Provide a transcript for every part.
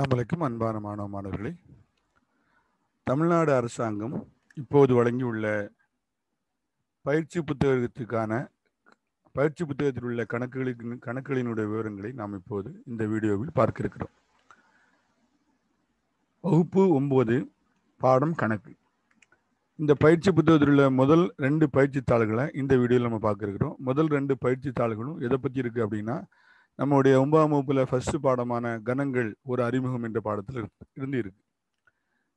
அஸ்லாம் வலைக்கும் அன்பான மாணவ மாணவர்களே தமிழ்நாடு அரசாங்கம் இப்போது வழங்கியுள்ள பயிற்சி புத்தகத்துக்கான பயிற்சி புத்தகத்தில் உள்ள கணக்குகளின் கணக்குகளினுடைய விவரங்களை நாம் இப்போது இந்த வீடியோவில் பார்க்க இருக்கிறோம் வகுப்பு ஒம்பது பாடம் கணக்கு இந்த பயிற்சி புத்தகத்தில் உள்ள முதல் ரெண்டு பயிற்சி தாள்களை இந்த வீடியோவில் நம்ம பார்க்க இருக்கிறோம் முதல் ரெண்டு பயிற்சி தாள்களும் எதை பற்றி இருக்குது அப்படின்னா நம்முடைய ஒன்பதாம் வகுப்புல ஃபர்ஸ்ட் பாடமான கணங்கள் ஒரு அறிமுகம் என்ற பாடத்தில் இருந்து இருக்கு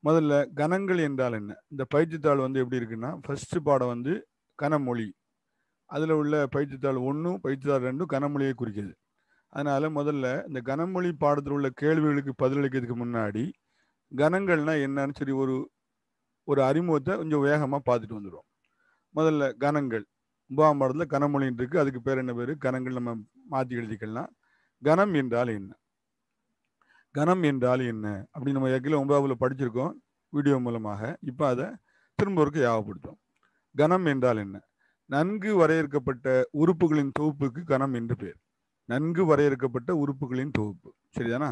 முதல்ல கணங்கள் என்றால் என்ன இந்த பயிற்சித்தாள் வந்து எப்படி இருக்குன்னா ஃபர்ஸ்ட் பாடம் வந்து கனமொழி அதில் உள்ள பயிற்சித்தாள் ஒன்றும் பயிற்சித்தாள் ரெண்டும் கனமொழியை குறிக்கிது அதனால முதல்ல இந்த கனமொழி பாடத்தில் உள்ள கேள்விகளுக்கு பதிலளிக்கிறதுக்கு முன்னாடி கணங்கள்னா என்னன்னு சரி ஒரு ஒரு அறிமுகத்தை கொஞ்சம் வேகமாக பார்த்துட்டு வந்துடுவோம் முதல்ல கணங்கள் ஒன்பதாம் பாடத்தில் கனமொழின்னு இருக்குது அதுக்கு பேர் என்ன பேர் கனங்கள் நம்ம மாற்றி எழுதிக்கலாம் கனம் என்றால் என்ன கனம் என்றால் என்ன அப்படின்னு நம்ம ஏற்கனவே ஒன்பதாவில் படிச்சிருக்கோம் வீடியோ மூலமாக இப்போ அதை திரும்ப ஒருக்க யாகப்படுத்தும் கனம் என்றால் என்ன நன்கு வரையறுக்கப்பட்ட உறுப்புகளின் தொகுப்புக்கு கனம் என்று பேர் நன்கு வரையறுக்கப்பட்ட உறுப்புகளின் தொகுப்பு சரிதானா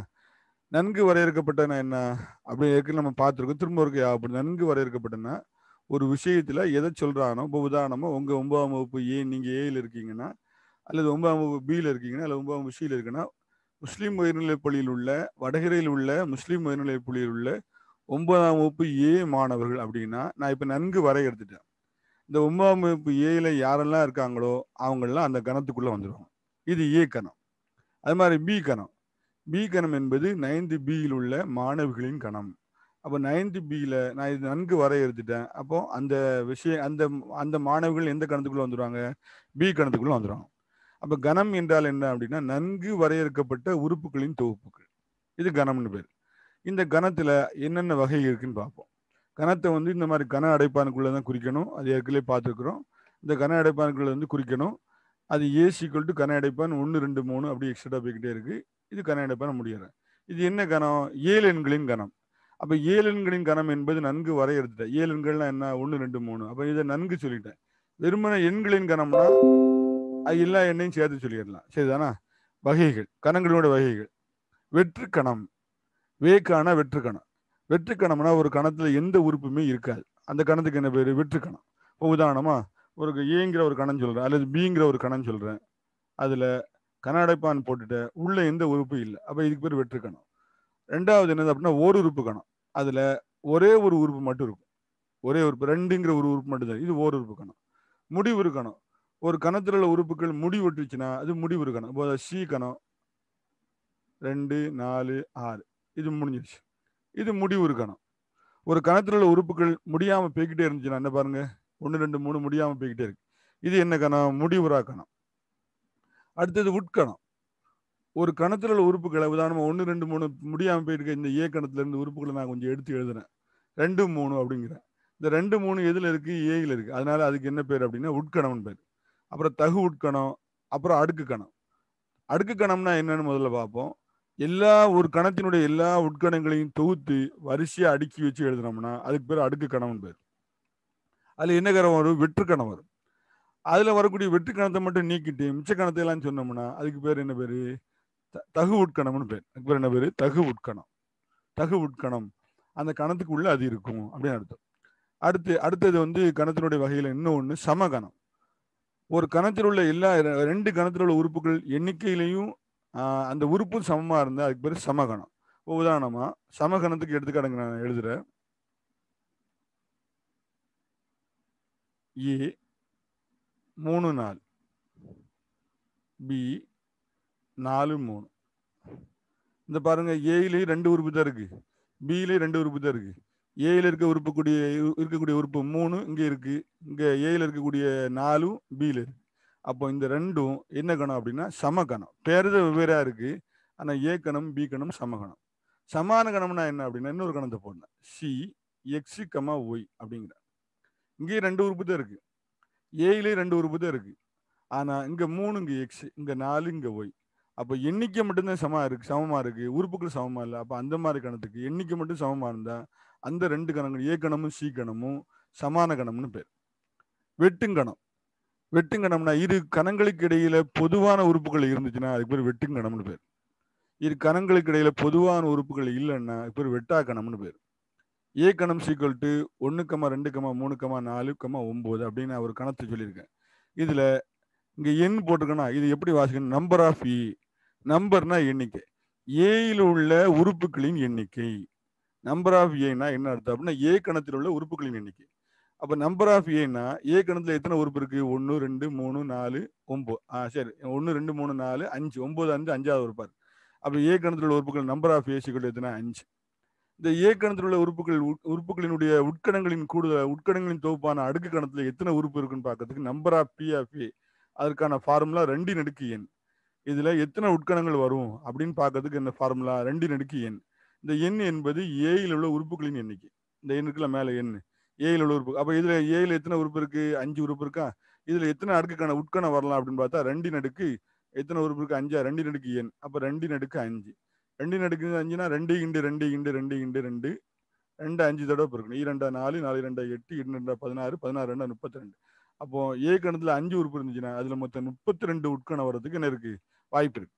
நன்கு வரையறுக்கப்பட்டன என்ன அப்படி ஏற்கனவே நம்ம பார்த்துருக்கோம் திரும்ப ஒருக்க யாகப்படுத்தும் நன்கு வரையறுக்கப்பட்டனா ஒரு விஷயத்துல எதை சொல்றானோ இப்போ உதாரணமா உங்க ஒன்பதாம் வகுப்பு ஏ நீங்க ஏல இருக்கீங்கன்னா அல்லது ஒன்பதாம் வகுப்பு பியில இருக்கீங்கன்னா அல்லது ஒன்பதாம் வகுப்பு சியில் இருக்குன்னா முஸ்லீம் உயர்நிலைப் பள்ளியில் உள்ள வடகரையில் உள்ள முஸ்லீம் உயர்நிலைப் பள்ளியில் உள்ள ஒன்பதாம் வகுப்பு ஏ மாணவர்கள் அப்படின்னா நான் இப்போ நன்கு வரை எடுத்துட்டேன் இந்த ஒன்பதாம் வகுப்பு ஏல யாரெல்லாம் இருக்காங்களோ அவங்களாம் அந்த கணத்துக்குள்ளே வந்துடுவாங்க இது ஏ கணம் அது மாதிரி பி கணம் பி கணம் என்பது நைன்த் பியில் உள்ள மாணவிகளின் கணம் அப்போ நைன்த் பியில் நான் இது நன்கு வரையறுத்துட்டேன் அப்போ அந்த விஷயம் அந்த அந்த மாணவர்கள் எந்த கணத்துக்குள்ளே வந்துடுவாங்க பி கணத்துக்குள்ளே வந்துடுவாங்க அப்போ கணம் என்றால் என்ன அப்படின்னா நன்கு வரையறுக்கப்பட்ட உறுப்புகளின் தொகுப்புகள் இது கணம்னு பேர் இந்த கணத்தில் என்னென்ன வகை இருக்குன்னு பார்ப்போம் கணத்தை வந்து இந்த மாதிரி கன அடைப்பானுக்குள்ளே தான் குறிக்கணும் அது ஏற்கனவே பார்த்துருக்குறோம் இந்த கன அடைப்பானுக்குள்ளே வந்து குறிக்கணும் அது ஏசி கொல்ட்டு கன அடைப்பான் ஒன்று ரெண்டு மூணு அப்படி எக்ஸ்ட்ரா போய்கிட்டே இருக்குது இது கன அடைப்பான முடியறேன் இது என்ன கணம் ஏழு எண்களின் கணம் அப்ப ஏழெண்களின் கணம் என்பது நன்கு வரையறுத்துட்டேன் ஏழெண்கள்னா என்ன ஒன்று ரெண்டு மூணு அப்ப இதை நன்கு சொல்லிட்டேன் வெறுமன எண்களின் கணம்னா அது எல்லா எண்ணையும் சேர்த்து சொல்லிடலாம் சரிதானா வகைகள் கணங்களோட வகைகள் வெற்று கணம் வேக்கான வெற்று கணம் வெற்று கணம்னா ஒரு கணத்துல எந்த உறுப்புமே இருக்காது அந்த கணத்துக்கு என்ன பேர் வெற்று கணம் இப்போ உதாரணமா ஒரு ஏங்கிற ஒரு கணம் சொல்றேன் அல்லது பிங்கிற ஒரு கணம் சொல்றேன் அதுல கண்ணாடைப்பான் போட்டுட்ட உள்ள எந்த உறுப்பு இல்லை அப்ப இதுக்கு பேர் வெற்று கணம் ரெண்டாவது என்னது அப்படின்னா ஓர் உறுப்பு கணம் அதில் ஒரே ஒரு உறுப்பு மட்டும் இருக்கும் ஒரே உறுப்பு ரெண்டுங்கிற ஒரு உறுப்பு மட்டும் தான் இது ஓர் உறுப்பு கணம் முடிவு இருக்கணும் ஒரு கணத்தில் உள்ள உறுப்புகள் முடிவு விட்டுச்சுன்னா அது முடிவு இருக்கணும் இப்போ ஷீ கணம் ரெண்டு நாலு ஆறு இது முடிஞ்சிருச்சு இது முடிவு இருக்கணும் ஒரு கணத்தில் உள்ள உறுப்புகள் முடியாமல் போய்கிட்டே இருந்துச்சுன்னா என்ன பாருங்க ஒன்று ரெண்டு மூணு முடியாமல் போய்கிட்டே இருக்கு இது என்ன கணம் முடிவுறா கணம் அடுத்தது உட்கணம் ஒரு கணத்துல உள்ள உறுப்புகளை உதாரணமா ஒன்று ரெண்டு மூணு முடியாமல் போயிருக்க இந்த ஏ கணத்துல இருந்து உறுப்புகளை நான் கொஞ்சம் எடுத்து எழுதுறேன் ரெண்டு மூணு அப்படிங்கிறேன் இந்த ரெண்டு மூணு எதில் இருக்கு ஏயில் இருக்கு அதனால அதுக்கு என்ன பேர் அப்படின்னா உட்கணம்னு பேர் அப்புறம் தகு உட்கணம் அப்புறம் அடுக்கு கணம் அடுக்கு கணம்னா என்னன்னு முதல்ல பார்ப்போம் எல்லா ஒரு கணத்தினுடைய எல்லா உட்கணங்களையும் தொகுத்து வரிசையா அடுக்கி வச்சு எழுதுனோம்னா அதுக்கு பேர் அடுக்கு கணம்னு பேர் அதுல என்ன கணம் வரும் வெற்று கணம் வரும் அதுல வரக்கூடிய வெற்று கணத்தை மட்டும் நீக்கிட்டு மிச்ச கணத்தை எல்லாம் சொன்னோம்னா அதுக்கு பேர் என்ன பேரு தகு உட்கணம்னு பேர் அக்பர் என்ன பேர் தகு உட்கணம் தகு உட்கணம் அந்த கணத்துக்கு உள்ள அது இருக்கும் அப்படின்னு அர்த்தம் அடுத்து அடுத்தது வந்து கணத்தினுடைய வகையில் இன்னும் ஒன்று சமகணம் ஒரு கணத்தில் உள்ள எல்லா ரெண்டு கணத்தில் உள்ள உறுப்புகள் எண்ணிக்கையிலையும் அந்த உறுப்பும் சமமாக இருந்தால் அதுக்கு பேர் சமகணம் உதாரணமாக சமகணத்துக்கு எடுத்துக்காடுங்க நான் எழுதுகிறேன் ஏ மூணு நாள் பி நாலு மூணு இந்த பாருங்க ஏயிலையும் ரெண்டு உறுப்பு தான் இருக்கு பியிலையும் ரெண்டு உறுப்பு தான் இருக்கு ஏயில் இருக்க உறுப்பு கூடிய இருக்கக்கூடிய உறுப்பு மூணு இங்கே இருக்கு இங்கே ஏயில் இருக்கக்கூடிய நாலும் பியில் இருக்கு அப்போ இந்த ரெண்டும் என்ன கணம் அப்படின்னா சமகணம் கணம் வெவ்வேறா இருக்கு ஆனா ஏ கணம் பி கணம் சமகணம் கணம் சமான கணம்னா என்ன அப்படின்னா இன்னொரு கணத்தை போடணும் சி எக்ஸு கமா ஒய் அப்படிங்கிற இங்கேயும் ரெண்டு உறுப்பு தான் இருக்கு ஏயிலையும் ரெண்டு உறுப்பு தான் இருக்கு ஆனால் இங்கே மூணு இங்கே எக்ஸ் இங்கே நாலு இங்கே ஒய் அப்போ எண்ணிக்கை மட்டும்தான் சமமாக இருக்கு சமமாக இருக்கு உறுப்புகள் சமமாக இல்லை அப்போ அந்த மாதிரி கணத்துக்கு எண்ணிக்கை மட்டும் சமமாக இருந்தால் அந்த ரெண்டு கணங்கள் ஏ கணமும் சி கணமும் சமான கணம்னு பேர் வெட்டுங்கணம் வெட்டுங்கணம்னா இரு கணங்களுக்கு இடையில பொதுவான உறுப்புகள் இருந்துச்சுன்னா அதுக்கு பேர் வெட்டுங்கணம்னு பேர் இரு கணங்களுக்கு இடையில பொதுவான உறுப்புகள் இல்லைன்னா இப்போ வெட்டா கணம்னு பேர் ஏ கணம் சீக்கல் டு ஒன்று கம்மா ரெண்டு கம்மா மூணு கம்மா நாலு கமா ஒம்பது அப்படின்னு நான் ஒரு கணத்தை சொல்லியிருக்கேன் இதில் இங்கே எண் போட்டிருக்கேன்னா இது எப்படி வாசிக்கணும் நம்பர் ஆஃப் இ நம்பர்னா எண்ணிக்கை ஏயில் உள்ள உறுப்புகளின் எண்ணிக்கை நம்பர் ஆஃப் ஏனா என்ன அர்த்தம் அப்படின்னா ஏ கணத்தில் உள்ள உறுப்புகளின் எண்ணிக்கை அப்போ நம்பர் ஆஃப் ஏனா ஏ கணத்தில் எத்தனை உறுப்பு இருக்கு ஒன்று ரெண்டு மூணு நாலு ஒம்பது ஆ சரி ஒன்று ரெண்டு மூணு நாலு அஞ்சு ஒம்பது அஞ்சு அஞ்சாவது உறுப்பார் அப்போ ஏ கணத்தில் உள்ள உறுப்புகள் நம்பர் ஆஃப் ஏசிகள் எத்தனை அஞ்சு இந்த ஏ கணத்தில் உள்ள உறுப்புகள் உறுப்புகளினுடைய உட்கணங்களின் கூடுதல் உட்கணங்களின் தொகுப்பான அடுக்கு கணத்தில் எத்தனை உறுப்பு இருக்குன்னு பார்க்கறதுக்கு number of B of A அதற்கான ஃபார்முலா ரெண்டின் அடுக்கு ஏன் இதுல எத்தனை உட்கணங்கள் வரும் அப்படின்னு பார்க்கறதுக்கு இந்த ஃபார்முலா ரெண்டு நடுக்கு எண் இந்த எண் என்பது ஏயில் உள்ள உறுப்புகளின் எண்ணிக்கை இந்த எண்ணுக்குல மேல எண் ஏயில் உள்ள உறுப்பு அப்போ இதுல ஏயில எத்தனை உறுப்பு இருக்கு அஞ்சு உறுப்பு இருக்கா இதுல எத்தனை அடுக்குக்கான உட்கணம் வரலாம் அப்படின்னு பார்த்தா ரெண்டு நடுக்கு எத்தனை உறுப்பு இருக்கு அஞ்சா ரெண்டு நடுக்கு எண் அப்போ ரெண்டு நடுக்கு அஞ்சு ரெண்டு நடுக்கு அஞ்சுனா ரெண்டு இண்டு ரெண்டு இண்டு ரெண்டு இண்டு ரெண்டு ரெண்டு அஞ்சு தடவை இருக்கணும் இரண்டா நாலு நாலு இரண்டா எட்டு இரண்டு ரெண்டா பதினாறு பதினாறு ரெண்டா முப்பத்தி ரெண்டு அப்போ ஏ கணத்துல அஞ்சு உறுப்பு இருந்துச்சுன்னா அதுல மொத்தம் முப்பத்தி ரெண்டு உட்கணம் வர்றதுக்கு என்ன இருக்கு வாய்ப்பு இருக்கு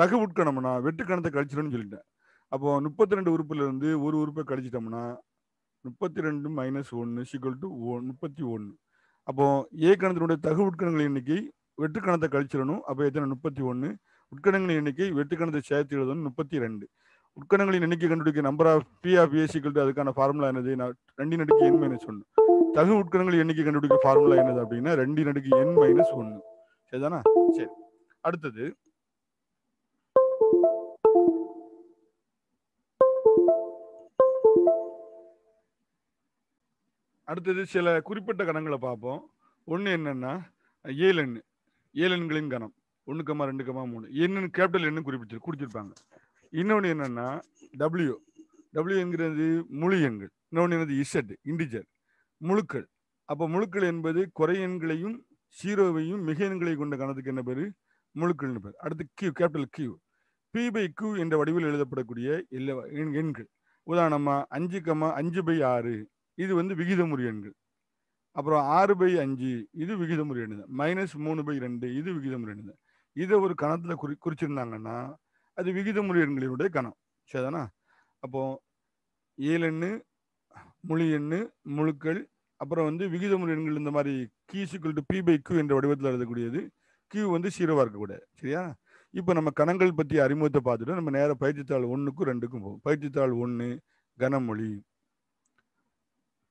தகு உட்கணம்னா வெட்டு கணத்தை கழிச்சிடும்னு சொல்லிட்டேன் அப்போ முப்பத்தி ரெண்டு உறுப்புல இருந்து ஒரு உறுப்பை கழிச்சிட்டோம்னா முப்பத்தி ரெண்டு மைனஸ் ஒன்று சிக்கல் டு ஒன் முப்பத்தி ஒன்று அப்போ ஏ கணத்தினுடைய தகு உட்கணங்கள் எண்ணிக்கை வெட்டு கணத்தை கழிச்சிடணும் அப்போ எத்தனை முப்பத்தி ஒன்று உட்கணங்களின் எண்ணிக்கை வெட்டு கணத்தை சேர்த்து எழுதணும் முப்பத்தி ரெண்டு உட்கணங்களின் எண்ணிக்கை கண்டுபிடிக்க number of B of A சிக்கல் அதுக்கான ஃபார்முலா என்னது நான் ரெண்டின் அடுக்கு என் மைனஸ் ஒன்று தகு உட்கணங்கள் எண்ணிக்கை கண்டுபிடிக்க ஃபார்முலா என்னது அப்படின்னா ரெண்டு நடுக்கு என் மைனஸ் ஒன்று சரிதானா சரி அடுத்தது அடுத்தது சில குறிப்பிட்ட கணங்களை பார்ப்போம் ஒன்று என்னென்னா ஏழெண்ணு ஏழெண்களின் கணம் ஒன்று கம்மா ரெண்டு கம்மா மூணு என்னென்னு கேபிட்டல் எண்ணு குறிப்பிட்டு குறிச்சிருப்பாங்க இன்னொன்று என்னென்னா டபிள்யூ டபிள்யூங்கிறது என்கிறது எண்கள் இன்னொன்று என்னது இசட் இண்டிஜர் முழுக்கள் அப்போ முழுக்கள் என்பது குறையெண்களையும் சீரோவையும் மிக எண்களை கொண்ட கணத்துக்கு என்ன பேர் முழுக்கள் பேர் அடுத்து Q capital Q P by Q என்ற வடிவில் எழுதப்படக்கூடிய எல்லா எண்கள் உதாரணமாக அஞ்சு கம்மா அஞ்சு பை ஆறு இது வந்து விகிதமுறை எண்கள் அப்புறம் ஆறு பை அஞ்சு இது விகிதமுறை எண்ணு மைனஸ் மூணு பை ரெண்டு இது விகிதமுறை எண்ணு இதை ஒரு கணத்தில் குறி குறிச்சிருந்தாங்கன்னா அது விகிதமுறை எண்களினுடைய கணம் சரிதானா அப்போ ஏழு எண்ணு முழு எண்ணு முழுக்கள் அப்புறம் வந்து விகித முழு எண்கள் இந்த மாதிரி Q equal to P by Q என்ற வடிவத்தில் எழுதக்கூடியது கியூ வந்து சீரோவாக இருக்கக்கூடாது சரியா இப்போ நம்ம கணங்கள் பற்றி அறிமுகத்தை பார்த்துட்டு நம்ம நேராக பயிற்சித்தாள் ஒன்றுக்கும் ரெண்டுக்கும் போகும் பயிற்சித்தாள் ஒன்று கனமொழி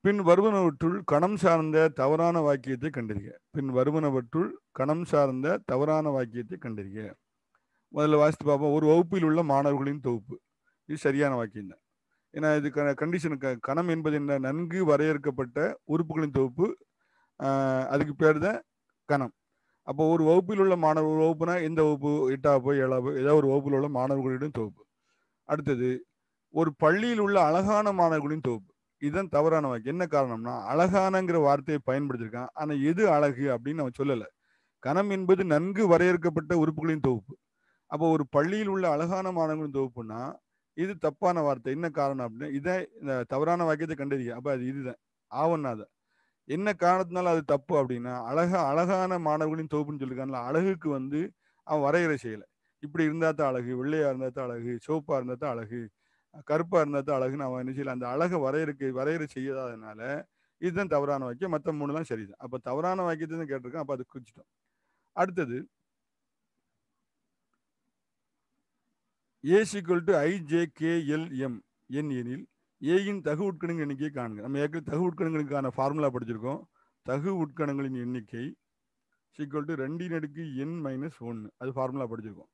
பின் வருவனவற்றுள் கணம் சார்ந்த தவறான வாக்கியத்தை கண்டறிக பின் வருவனவற்றுள் கணம் சார்ந்த தவறான வாக்கியத்தை கண்டறிக முதல்ல வாசித்து பார்ப்போம் ஒரு வகுப்பில் உள்ள மாணவர்களின் தொகுப்பு இது சரியான வாக்கியம் தான் ஏன்னா இதுக்கான கண்டிஷன் கணம் என்பது என்ன நன்கு வரையறுக்கப்பட்ட உறுப்புகளின் தொகுப்பு அதுக்கு பேர் தான் கணம் அப்போ ஒரு வகுப்பில் உள்ள மாணவர் வகுப்புனா எந்த வகுப்பு எட்டாவோ ஏழாவோ ஏதாவது ஒரு வகுப்பில் உள்ள மாணவர்களிடம் தொகுப்பு அடுத்தது ஒரு பள்ளியில் உள்ள அழகான மாணவர்களின் தொகுப்பு இதுதான் தவறான வாக்கு என்ன காரணம்னா அழகானங்கிற வார்த்தையை பயன்படுத்தியிருக்கான் ஆனால் எது அழகு அப்படின்னு நம்ம சொல்லலை கணம் என்பது நன்கு வரையறுக்கப்பட்ட உறுப்புகளின் தொகுப்பு அப்போ ஒரு பள்ளியில் உள்ள அழகான மாணவர்களின் தொகுப்புன்னா இது தப்பான வார்த்தை என்ன காரணம் அப்படின்னா இதை இந்த தவறான வாக்கியத்தை கண்டறிய அப்போ அது இதுதான் ஆவண்ணாத என்ன காரணத்தினால அது தப்பு அப்படின்னா அழக அழகான மாணவர்களின் தொகுப்புன்னு சொல்லியிருக்காங்கல்ல அழகுக்கு வந்து அவன் வரையறை செய்யலை இப்படி இருந்தால் தான் அழகு வெள்ளையாக இருந்தால் தான் அழகு சிவப்பாக இருந்தால் தான் அழகு கருப்பாக இருந்தால் தான் அழகுன்னு அவன் என்ன செய்யல அந்த அழகை வரையறுக்கு வரையறை செய்யாததுனால இதுதான் தவறான வாக்கியம் மற்ற மூணுலாம் சரிதான் அப்போ தவறான வாக்கியத்தை தான் கேட்டிருக்கான் அப்போ அது குறிச்சிட்டோம் அடுத்தது A is equal to I J K L M N எனில் ஏயின் தகு உட்கணங்கள் எண்ணிக்கையை காணுங்க நம்ம ஏற்கனவே தகு உட்கணங்களுக்கான ஃபார்முலா படிச்சிருக்கோம் தகு உட்கணங்களின் எண்ணிக்கை சீக்வல் டு ரெண்டின் அடுக்கு என் மைனஸ் ஒன்று அது ஃபார்முலா படிச்சிருக்கோம்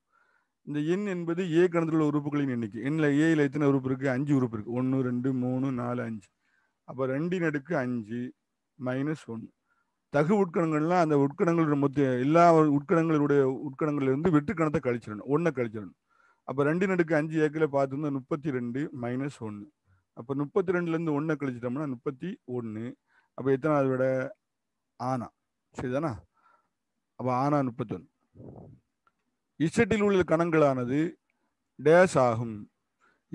இந்த எண் என்பது ஏ கணத்தில் உள்ள உறுப்புகளின் எண்ணிக்கை எண்ணில் ஏயில் எத்தனை உறுப்பு இருக்குது அஞ்சு உறுப்பு இருக்குது ஒன்று ரெண்டு மூணு நாலு அஞ்சு அப்போ ரெண்டின் அடுக்கு அஞ்சு மைனஸ் ஒன்று தகு உட்கணங்கள்லாம் அந்த உட்கணங்களுடைய மொத்த எல்லா உட்கணங்களுடைய உட்கணங்கள்லேருந்து வெற்றுக்கணத்தை கழிச்சிடணும் ஒன்றை கழிச்சிடணும் அப்போ ரெண்டு நடுக்கு அஞ்சு ஏக்கரில் பார்த்துருந்தா முப்பத்தி ரெண்டு மைனஸ் ஒன்று அப்போ முப்பத்தி ரெண்டுலேருந்து ஒன்றை கழிச்சிட்டோம்னா முப்பத்தி ஒன்று அப்போ எத்தனை அதை விட ஆனா சரிதானா அப்போ ஆனா முப்பத்தொன்று இசட்டில் உள்ள கணங்களானது டேஸ் ஆகும்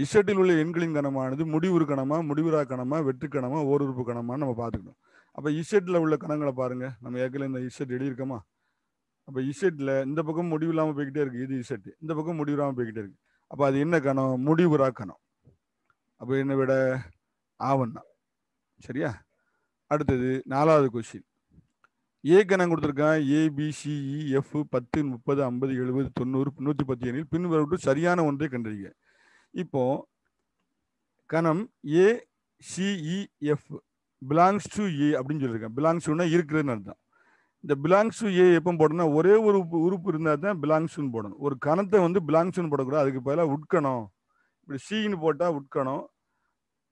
இசட்டில் உள்ள எண்களின் கணமானது முடிவுறு கணமா முடிவுறா கணமா வெற்று கணமா உறுப்பு கணமாக நம்ம பார்த்துக்கணும் அப்போ இசட்டில் உள்ள கணங்களை பாருங்கள் நம்ம ஏற்கனவே இந்த இசட் எழுதியிருக்கோமா அப்போ இசட்டில் இந்த பக்கம் முடிவு இல்லாமல் போய்கிட்டே இருக்குது இது இசட் இந்த பக்கம் முடிவு இல்லாமல் போய்கிட்டே இருக்குது அப்போ அது என்ன கணம் முடிவுறா கணம் அப்போ என்னை விட ஆவண்ணா சரியா அடுத்தது நாலாவது கொஸ்டின் ஏ கணம் கொடுத்துருக்கேன் ஏபிசிஇ எஃப் e, பத்து முப்பது ஐம்பது எழுபது தொண்ணூறு நூற்றி பத்து எண்ணில் பின்வரவு சரியான ஒன்றை கண்டறிக இப்போ கணம் A C E F belongs to A அப்படின்னு சொல்லியிருக்கேன் பிலாங்ஸ் டுனா இருக்கிறதுன்னு அர்த்தம் இந்த பிலாங்ஸ் ஏ எப்போ போடணும்னா ஒரே ஒரு உறுப்பு இருந்தால் தான் பிலாங்ஸ்னு போடணும் ஒரு கணத்தை வந்து பிலாங்ஸ்னு போடக்கூடாது அதுக்கு பதிலாக உட்கணும் இப்படி சீன்னு போட்டால் உட்கணும்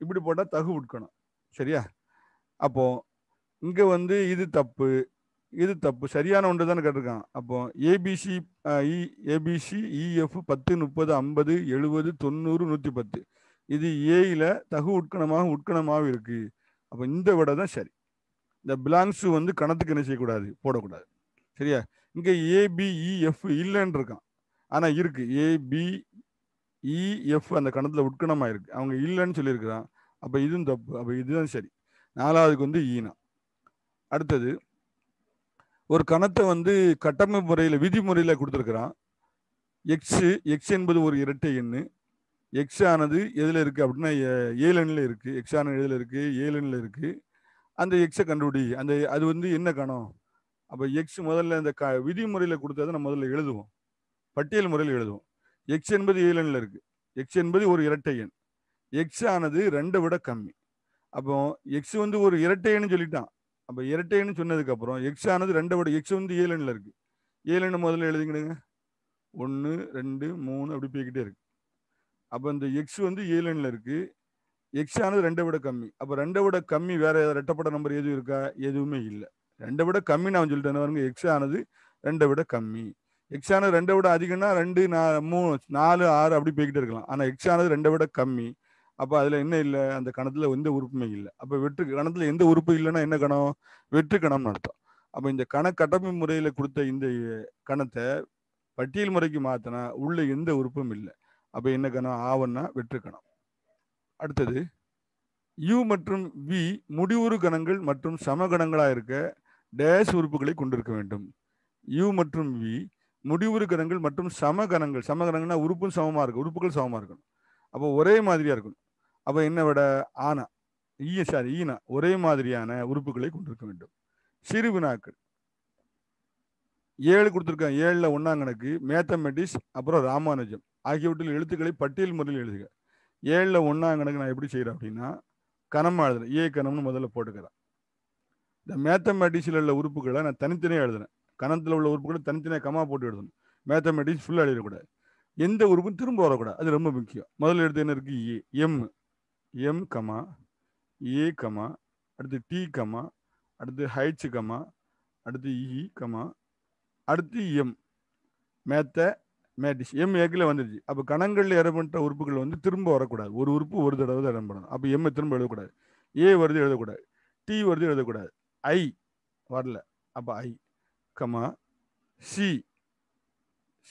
இப்படி போட்டால் தகு உட்கணும் சரியா அப்போ இங்கே வந்து இது தப்பு இது தப்பு சரியான ஒன்று தானே கேட்டிருக்கான் அப்போ ஏபிசி இ ஏபிசி இஎஃப் பத்து முப்பது ஐம்பது எழுபது தொண்ணூறு நூற்றி பத்து இது ஏயில் தகு உட்கணமாக உட்கணமாக இருக்குது அப்போ இந்த விட தான் சரி இந்த பிலாங்ஸ் வந்து கணத்துக்கு என்ன செய்யக்கூடாது போடக்கூடாது சரியா இங்கே ஏபிஇஎஃப் e, இல்லைன்னு இருக்கான் ஆனால் இருக்கு ஏபிஇஎஃப் e, அந்த கணத்தில் உட்கணமாக இருக்கு அவங்க இல்லைன்னு சொல்லியிருக்கிறான் அப்போ இதுவும் தப்பு அப்போ இதுதான் சரி நாலாவதுக்கு வந்து ஈனா e அடுத்தது ஒரு கணத்தை வந்து கட்டமைப்பு முறையில் விதிமுறையில் கொடுத்துருக்குறான் எக்ஸு எக்ஸ் என்பது ஒரு இரட்டை எண்ணு எக்ஸ் ஆனது எதில் இருக்குது அப்படின்னா ஏழு எண்ணில் இருக்குது எக்ஸ் ஆனது எதில் இருக்குது ஏழு எண்ணில் இருக்குது அந்த எக்ஸை கண்டுபிடி அந்த அது வந்து என்ன கணம் அப்போ எக்ஸ் முதல்ல அந்த க விதிமுறையில் கொடுத்ததை நம்ம முதல்ல எழுதுவோம் பட்டியல் முறையில் எழுதுவோம் எக்ஸ் என்பது ஏழனில் இருக்குது எக்ஸ் என்பது ஒரு இரட்டை எண் எக்ஸ் ஆனது ரெண்டை விட கம்மி அப்போ எக்ஸ் வந்து ஒரு இரட்டை எண்ணு சொல்லிட்டான் அப்போ இரட்டை எண்ணு சொன்னதுக்கப்புறம் எக்ஸ் ஆனது ரெண்டை விட எக்ஸ் வந்து ஏழனில் இருக்குது ஏழனு முதல்ல எழுதிக்கிடுங்க ஒன்று ரெண்டு மூணு அப்படி போய்கிட்டே இருக்குது அப்போ இந்த எக்ஸ் வந்து ஏழனில் இருக்குது எக்ஸ் ஆனது ரெண்டை விட கம்மி அப்போ ரெண்டை விட கம்மி வேற ரெட்டப்பட்ட நம்பர் எதுவும் இருக்கா எதுவுமே இல்லை ரெண்டை விட கம்மி நான் சொல்லிட்டேன் பாருங்க எக்ஸ் ஆனது ரெண்டை விட கம்மி எக்ஸ் ஆனது ரெண்டை விட அதிகம்னா ரெண்டு மூணு நாலு ஆறு அப்படி போய்கிட்டே இருக்கலாம் ஆனால் எக்ஸ் ஆனது ரெண்டை விட கம்மி அப்போ அதில் என்ன இல்லை அந்த கணத்தில் எந்த உறுப்புமே இல்லை அப்போ வெற்று கணத்தில் எந்த உறுப்பு இல்லைன்னா என்ன கணம் வெற்று கணம்னு அர்த்தம் அப்போ இந்த கண கட்டமை முறையில் கொடுத்த இந்த கணத்தை பட்டியல் முறைக்கு மாற்றினா உள்ள எந்த உறுப்பும் இல்லை அப்போ என்ன கணம் ஆவன்னா வெற்று கணம் அடுத்தது U மற்றும் வி முடிவுறு கணங்கள் மற்றும் சமகணங்களாக இருக்க டேஷ் உறுப்புகளை கொண்டிருக்க வேண்டும் U மற்றும் வி முடிவுறு கணங்கள் மற்றும் சமகணங்கள் சமகணங்கள்னா உறுப்பும் சமமாக இருக்கும் உறுப்புகள் சமமாக இருக்கணும் அப்போ ஒரே மாதிரியாக இருக்கணும் அப்போ என்ன விட ஆனா ஈய சாரி ஈனா ஒரே மாதிரியான உறுப்புகளை கொண்டிருக்க வேண்டும் சிறு வினாக்கள் ஏழு கொடுத்துருக்கேன் ஏழில் ஒன்றாம் மேத்தமெட்டிஸ் மேத்தமெட்டிக்ஸ் அப்புறம் ராமானுஜம் ஆகியவற்றில் எழுத்துக்களை பட்டியல் முறையில் எழுதுக ஏழில் ஒன்றாம் கணக்கு நான் எப்படி செய்கிறேன் அப்படின்னா கனமா எழுதுறேன் ஏ கணம்னு முதல்ல போட்டுக்கிறேன் இந்த மேத்தமேட்டிக்ஸில் உள்ள உறுப்புகளை நான் தனித்தனியாக எழுதுறேன் கணத்தில் உள்ள உறுப்புகளை தனித்தனியாக கமா போட்டு எழுதணும் மேத்தமேட்டிக்ஸ் ஃபுல்லாக எழுதக்கூடாது எந்த உறுப்பும் திரும்ப வரக்கூடாது அது ரொம்ப முக்கியம் முதல்ல எடுத்து என்ன இருக்குது A M M comma A comma அடுத்து டி கமா அடுத்து ஹைச் கமா அடுத்து இ e, கமா அடுத்து எம் மேத்த மேட்டிஸ் எம் எக்கில் வந்துருச்சு அப்போ கணங்களில் இடம்பெற்ற உறுப்புகள் வந்து திரும்ப வரக்கூடாது ஒரு உறுப்பு ஒரு தடவை தான் இடம்பெறணும் அப்போ எம்மை திரும்ப எழுதக்கூடாது ஏ வருது எழுதக்கூடாது டி வருது எழுதக்கூடாது ஐ வரல அப்போ ஐ கமா சி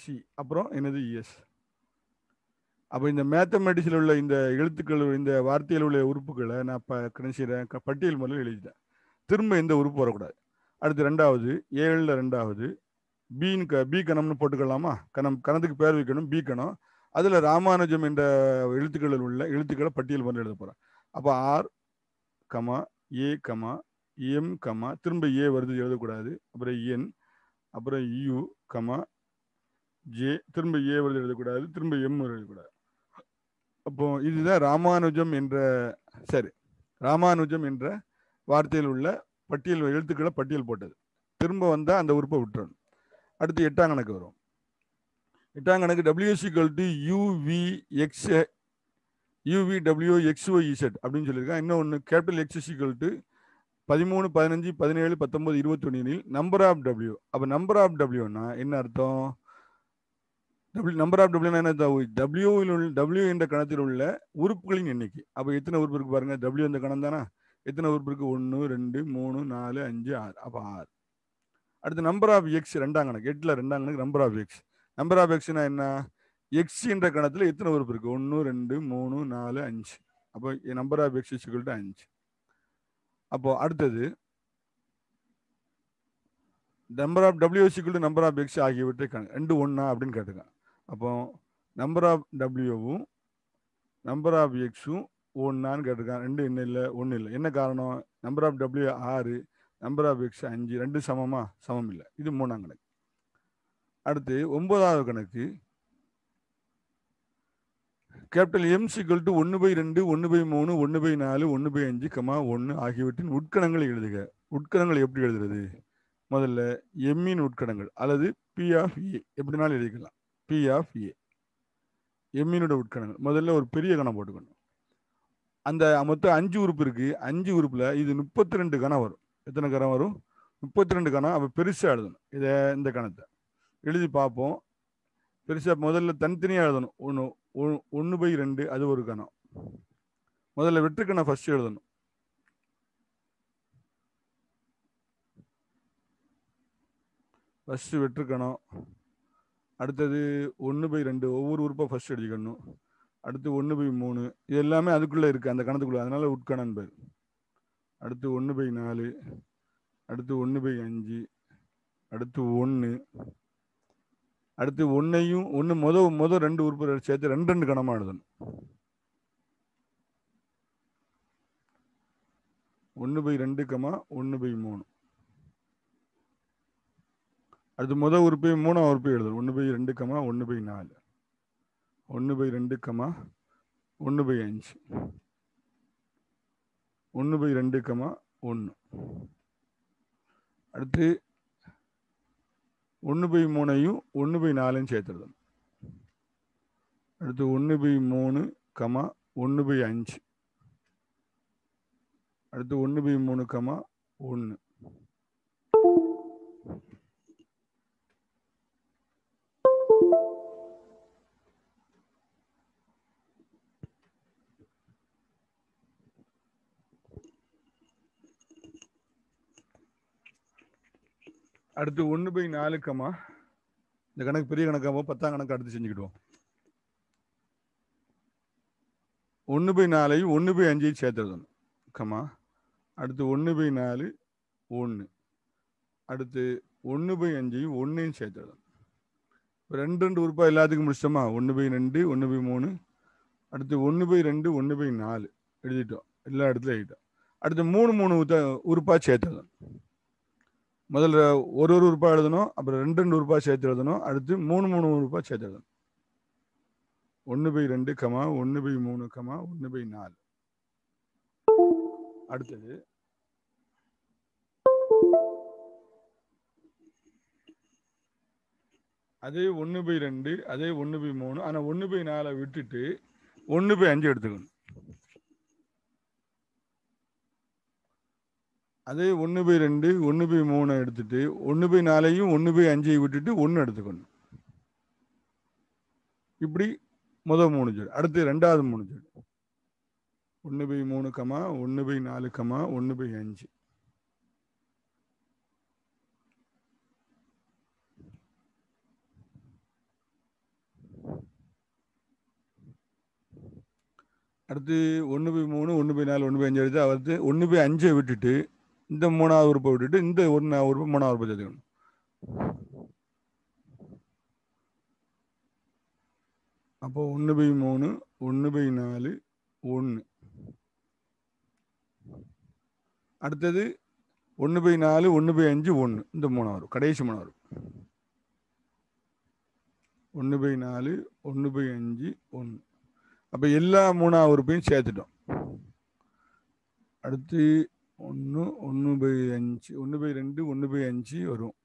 சி அப்புறம் என்னது எஸ் அப்போ இந்த மேத்தமெட்டிக்ஸில் உள்ள இந்த எழுத்துக்கள் இந்த வார்த்தையில் உள்ள உறுப்புகளை நான் இப்போ கணிச்சிடுறேன் பட்டியல் முதல்ல எழுதிட்டேன் திரும்ப எந்த உறுப்பு வரக்கூடாது அடுத்து ரெண்டாவது ஏழில் ரெண்டாவது பீன் க பி கணம்னு போட்டுக்கலாமா கணம் கணத்துக்கு பேர் வைக்கணும் பி கணம் அதில் ராமானுஜம் என்ற எழுத்துக்களில் உள்ள எழுத்துக்களை பட்டியல் பண்ணி எழுத போகிறேன் அப்போ R comma A comma M comma திரும்ப ஏ வருது எழுதக்கூடாது அப்புறம் என் அப்புறம் யூ கமா ஜே திரும்ப ஏ வருது எழுதக்கூடாது திரும்ப எம் எழுதக்கூடாது அப்போ இதுதான் ராமானுஜம் என்ற சரி ராமானுஜம் என்ற வார்த்தையில் உள்ள பட்டியல் எழுத்துக்களை பட்டியல் போட்டது திரும்ப வந்தால் அந்த உறுப்பை விட்டுறணும் அடுத்து எட்டாம் கணக்கு வரும் எட்டாம் கணக்கு W is equal to U V X U V W X O Z அப்படின்னு இன்னும் இன்னொன்று கேபிட்டல் எக்ஸ்இக்கல் டு பதிமூணு பதினஞ்சு பதினேழு பத்தொம்பது இருபத்தொன்னில் நம்பர் ஆஃப் டபிள்யூ அப்போ நம்பர் ஆஃப் டபிள்யூனா என்ன அர்த்தம் டபிள்யூ நம்பர் ஆஃப் டபிள்யூனா என்ன டபிள்யூவில் உள்ள டபிள்யூ என்ற கணத்தில் உள்ள உறுப்புகளின் எண்ணிக்கை அப்போ எத்தனை உறுப்பு இருக்கு பாருங்கள் டபிள்யூ இந்த கணம் தானே எத்தனை உறுப்பு இருக்குது ஒன்று ரெண்டு மூணு நாலு அஞ்சு ஆறு அப்போ ஆறு அடுத்து நம்பர் ஆஃப் எக்ஸ் ரெண்டாம் கணக்கு எட்டில் ரெண்டாம் கணக்கு number of X number of எக்ஸ்னா என்ன எக்ஸ் என்ற கணத்தில் எத்தனை உறுப்பு இருக்குது ஒன்று ரெண்டு மூணு நாலு அஞ்சு அப்போ நம்பர் ஆஃப் எக்ஸ் இச்சுக்கல்ட்டு அஞ்சு அப்போது அடுத்தது நம்பர் ஆஃப் டபிள்யூசிக்குள்ள நம்பர் ஆஃப் எக்ஸ் ஆகியவற்றை கணக்கு ரெண்டு ஒன்றா அப்படின்னு கேட்டுங்க அப்போ நம்பர் ஆஃப் டபிள்யூவும் நம்பர் ஆஃப் எக்ஸும் ஒன்றான்னு கேட்டிருக்கான் ரெண்டு என்ன இல்லை ஒன்றும் இல்லை என்ன காரணம் நம்பர் ஆஃப் டபிள்யூ ஆறு நம்பர் ஆஃப் எக்ஸ் அஞ்சு ரெண்டு சமமா சமம் இல்லை இது மூணாம் கணக்கு அடுத்து ஒன்பதாவது கணக்கு கேபிட்டல் எம் சிக்கல் டு ஒன்று பை ரெண்டு ஒன்று பை மூணு ஒன்று பை நாலு ஒன்று பை அஞ்சு கமா ஒன்று ஆகியவற்றின் உட்கணங்களை எழுதுக உட்கணங்கள் எப்படி எழுதுறது முதல்ல எம்மின் உட்கணங்கள் அல்லது பி ஆஃப் ஏ எப்படினாலும் எழுதிக்கலாம் பி ஆஃப் ஏ எம்மினோட உட்கணங்கள் முதல்ல ஒரு பெரிய கணம் போட்டுக்கணும் அந்த மொத்தம் அஞ்சு உறுப்பு இருக்குது அஞ்சு உறுப்பில் இது முப்பத்தி ரெண்டு கணம் வரும் எத்தனை கணம் வரும் முப்பத்தி ரெண்டு கணம் அப்போ பெருசாக எழுதணும் இதை இந்த கணத்தை எழுதி பார்ப்போம் பெருசாக முதல்ல தனித்தனியாக எழுதணும் ஒன்று ஒன்று பை ரெண்டு அது ஒரு கணம் முதல்ல வெற்றுக்கணம் ஃபஸ்ட்டு எழுதணும் ஃபஸ்ட்டு கணம் அடுத்தது ஒன்று பை ரெண்டு ஒவ்வொரு உறுப்பாக ஃபஸ்ட்டு எழுதிக்கணும் அடுத்து ஒன்று பை மூணு இது எல்லாமே அதுக்குள்ளே இருக்குது அந்த கணத்துக்குள்ளே அதனால் உட்கணன் பேர் அடுத்து ஒன்று பை நாலு அடுத்து ஒன்று பை அஞ்சு அடுத்து ஒன்று அடுத்து ஒன்றையும் ஒன்று முத முத ரெண்டு உறுப்பினர் சேர்த்து ரெண்டு ரெண்டு கணமாக எழுதணும் ஒன்று பை ரெண்டு கமா ஒன்று பை மூணு அடுத்து முத உறுப்பை மூணாம் உறுப்பை எழுதணும் ஒன்று பை ரெண்டு கமா ஒன்று பை நாலு ஒன்று பை ரெண்டு கமா ஒன்று பை அஞ்சு ஒன்று பை ரெண்டு கமா ஒன்று அடுத்து ஒன்று பை மூணையும் ஒன்று பை நாலையும் சேர்த்துருதம் அடுத்து ஒன்று பை மூணு கமா ஒன்று பை அஞ்சு அடுத்து ஒன்று பை மூணு கமா ஒன்று அடுத்து ஒன்று பை நாலுக்கம்மா இந்த கணக்கு பெரிய கணக்காகவோ பத்தாம் கணக்கு அடுத்து செஞ்சுக்கிடுவோம் ஒன்று பை நாலையும் ஒன்று பை அஞ்சையும் சேர்த்துறது கம்மா அடுத்து ஒன்று பை நாலு ஒன்று அடுத்து ஒன்று பை அஞ்சையும் ஒன்றையும் சேர்த்துறது இப்போ ரெண்டு ரெண்டு உறுப்பாக எல்லாத்துக்கும் முடிச்சோமா ஒன்று பை ரெண்டு ஒன்று பை மூணு அடுத்து ஒன்று பை ரெண்டு ஒன்று பை நாலு எழுதிட்டோம் எல்லா இடத்துல எழுதிட்டோம் அடுத்து மூணு மூணு உறுப்பாக சேர்த்துறது முதல்ல ஒரு ஒரு உறுப்பாக எழுதணும் அப்புறம் ரெண்டு ரெண்டு உறுப்பாக சேர்த்து எழுதணும் அடுத்து மூணு மூணு உறுப்பாக சேர்த்து எழுதணும் ஒன்று பை ரெண்டு கமா ஒன்று பை மூணு கமா ஒன்று பை நாலு அடுத்தது அதே ஒன்று பை ரெண்டு அதே ஒன்று பை மூணு ஆனால் ஒன்று பை நாலை விட்டுட்டு ஒன்று பை அஞ்சு எடுத்துக்கணும் அதே ஒன்று பை ரெண்டு ஒன்று பை மூணை எடுத்துட்டு ஒன்று பை நாலையும் ஒன்று பை அஞ்சையும் விட்டுட்டு ஒன்று எடுத்துக்கணும் இப்படி முதல் மூணு ஜோடி அடுத்து ரெண்டாவது மூணு ஜோடி ஒன்று பை மூணு கமா ஒன்று பை நாலு கமா ஒன்று பை அஞ்சு அடுத்து ஒன்று பை மூணு ஒன்று பை நாலு ஒன்று பை அஞ்சு எடுத்து அடுத்து ஒன்று பை அஞ்சை விட்டுட்டு இந்த மூணாவது உறுப்பை விட்டுட்டு இந்த ஒன்று உறுப்பு மூணாவது உறுப்பை சேர்த்துக்கணும் அப்போ ஒன்று பை மூணு ஒன்று பை நாலு ஒன்று அடுத்தது ஒன்று பை நாலு ஒன்று பை அஞ்சு ஒன்று இந்த மூணாவது கடைசி மூணாவது ஒன்று பை நாலு ஒன்று பை அஞ்சு ஒன்று அப்போ எல்லா மூணாவது உறுப்பையும் சேர்த்துட்டோம் அடுத்து ஒன்று ஒன்று பை அஞ்சு ஒன்று பை ரெண்டு ஒன்று பை அஞ்சு வரும்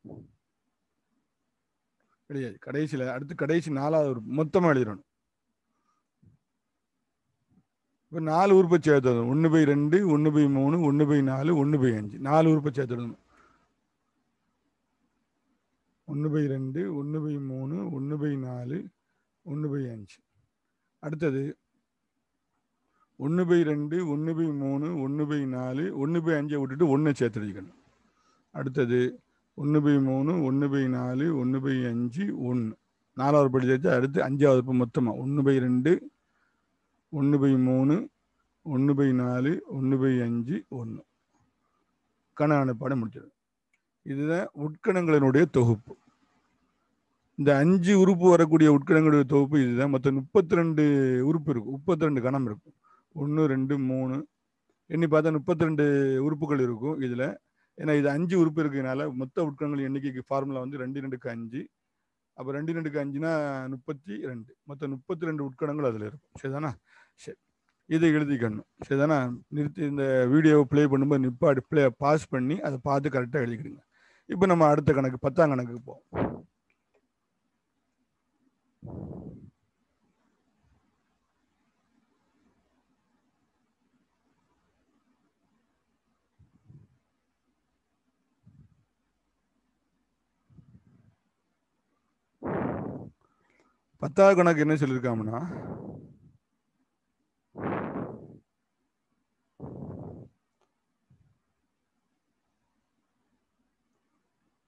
கிடையாது கடைசியில் அடுத்து கடைசி நாலாவது மொத்தமாக எழுதிடணும் இப்போ நாலு உறுப்பை சேர்த்து ஒன்று பை ரெண்டு ஒன்று பை மூணு ஒன்று பை நாலு ஒன்று பை அஞ்சு நாலு உறுப்பை சேர்த்துடணும் ஒன்று பை ரெண்டு ஒன்று பை மூணு ஒன்று பை நாலு ஒன்று பை அஞ்சு அடுத்தது ஒன்று பை ரெண்டு ஒன்று பை மூணு ஒன்று பை நாலு ஒன்று பை அஞ்சை விட்டுட்டு ஒன்று சேர்த்துடிக்கணும் அடுத்தது ஒன்று பை மூணு ஒன்று பை நாலு ஒன்று பை அஞ்சு ஒன்று நாலாவது படி சேர்த்து அடுத்து அஞ்சாவது இப்போ மொத்தமாக ஒன்று பை ரெண்டு ஒன்று பை மூணு ஒன்று பை நாலு ஒன்று பை அஞ்சு ஒன்று அனுப்பாடு முடிச்சிடும் இதுதான் உட்கணங்களினுடைய தொகுப்பு இந்த அஞ்சு உறுப்பு வரக்கூடிய உட்கணங்களுடைய தொகுப்பு இதுதான் மொத்தம் முப்பத்தி ரெண்டு உறுப்பு இருக்கும் முப்பத்தி ரெண்டு கணம் இருக்கும் ஒன்று ரெண்டு மூணு எண்ணி பார்த்தா முப்பத்தி ரெண்டு உறுப்புகள் இருக்கும் இதில் ஏன்னா இது அஞ்சு உறுப்பு இருக்கிறதுனால மொத்த உட்கணங்கள் எண்ணிக்கைக்கு ஃபார்முலா வந்து ரெண்டு ரெண்டுக்கு அஞ்சு அப்போ ரெண்டு ரெண்டுக்கு அஞ்சுனா முப்பத்தி ரெண்டு மொத்தம் முப்பத்தி ரெண்டு உட்கணங்கள் அதில் இருக்கும் சரிதானா சரி இதை எழுதிக்கணும் சரிதானா நிறுத்தி இந்த வீடியோவை ப்ளே பண்ணும்போது நிப்பாடி ப்ளே பாஸ் பண்ணி அதை பார்த்து கரெக்டாக எழுதிக்கிடுங்க இப்போ நம்ம அடுத்த கணக்கு பத்தாம் கணக்குக்கு போவோம் பத்தாவது கணக்கு என்ன சொல்லியிருக்காங்கன்னா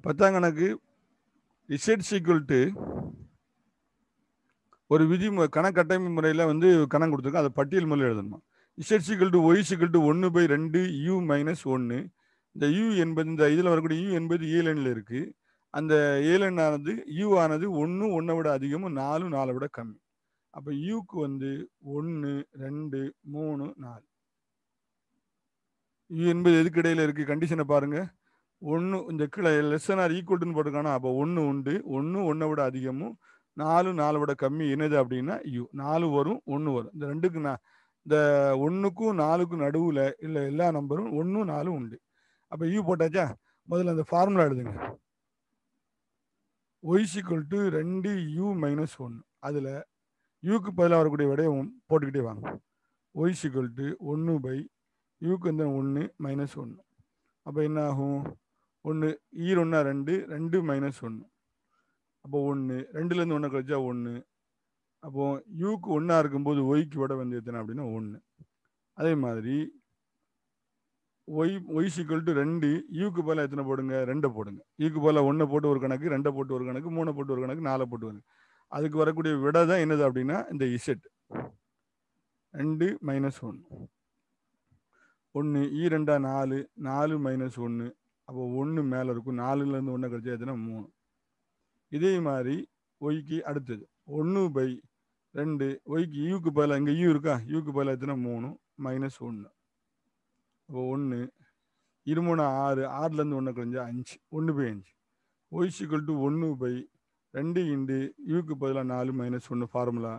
பத்தாம் கணக்கு இசட் சீக்குவல் டு ஒரு விதி கணக்கட்டமை கட்டமை முறையில் வந்து கணக்கு கொடுத்துருக்கோம் அதை பட்டியல் முறையில் எழுதணுமா Z is equal to Y is equal to ஒன்று பை ரெண்டு யூ மைனஸ் ஒன்று இந்த யூ என்பது இந்த இதில் வரக்கூடிய யூ என்பது ஏ லைனில் இருக்குது அந்த ஏழு யூ ஆனது ஒன்று ஒன்றை விட அதிகமும் நாலு நாலை விட கம்மி அப்போ யூக்கு வந்து ஒன்று ரெண்டு மூணு நாலு யூ என்பது எதுக்கு இடையில இருக்குது கண்டிஷனை பாருங்கள் ஒன்று இந்த கீழே லெஸ் ஆர் ஈக்குவல்னு போட்டுக்கானா அப்போ ஒன்று உண்டு ஒன்று ஒன்றை விட அதிகமும் நாலு நாலு விட கம்மி என்னது அப்படின்னா யூ நாலு வரும் ஒன்று வரும் இந்த ரெண்டுக்கு நான் இந்த ஒன்றுக்கும் நாலுக்கும் நடுவில் இல்லை எல்லா நம்பரும் ஒன்றும் நாலும் உண்டு அப்போ யூ போட்டாச்சா முதல்ல அந்த ஃபார்முலா எழுதுங்க ஒய்சிக்குவல் டு ரெண்டு யூ மைனஸ் ஒன்று அதில் யூக்கு பதிலாக வரக்கூடிய விடையை போட்டுக்கிட்டே வாங்க ஒய்சிக்குவல் டு ஒன்று பை யூக்கு வந்து ஒன்று மைனஸ் ஒன்று அப்போ என்ன ஆகும் ஒன்று ஈர் e ஒன்றா ரெண்டு ரெண்டு மைனஸ் ஒன்று அப்போ ஒன்று ரெண்டுலேருந்து ஒன்று கழிச்சா ஒன்று அப்போது யூக்கு ஒன்றா இருக்கும்போது ஒய்க்கு விட வந்து எத்தனை அப்படின்னா ஒன்று அதே மாதிரி ஒய் ஒய் சிக்கல் டு ரெண்டு யூக்கு போல எத்தனை போடுங்க ரெண்டை போடுங்க யூக்கு போல ஒன்றை போட்டு ஒரு கணக்கு ரெண்டை போட்டு ஒரு கணக்கு மூணை போட்டு ஒரு கணக்கு நாலை போட்டு ஒரு அதுக்கு வரக்கூடிய விட தான் என்னது அப்படின்னா இந்த இசட் ரெண்டு மைனஸ் ஒன்று ஒன்று ஈ ரெண்டா நாலு நாலு மைனஸ் ஒன்று அப்போ ஒன்று மேலே இருக்கும் நாலுலேருந்து ஒன்றை கழிச்சா எத்தனை மூணு இதே மாதிரி ஒய்க்கு அடுத்தது ஒன்று பை ரெண்டு ஒய்க்கு யூக்கு பதிலாக இங்கே யூ இருக்கா யூக்கு பதிலாக எத்தனை மூணு மைனஸ் ஒன்று இப்போ ஒன்று மூணு ஆறு ஆறுலேருந்து ஒன்று குறைஞ்சு அஞ்சு ஒன்று பை அஞ்சு ஒய்சிக்கல் டு ஒன்று பை ரெண்டு இண்டு யூக்கு பதிலாக நாலு மைனஸ் ஒன்று ஃபார்முலா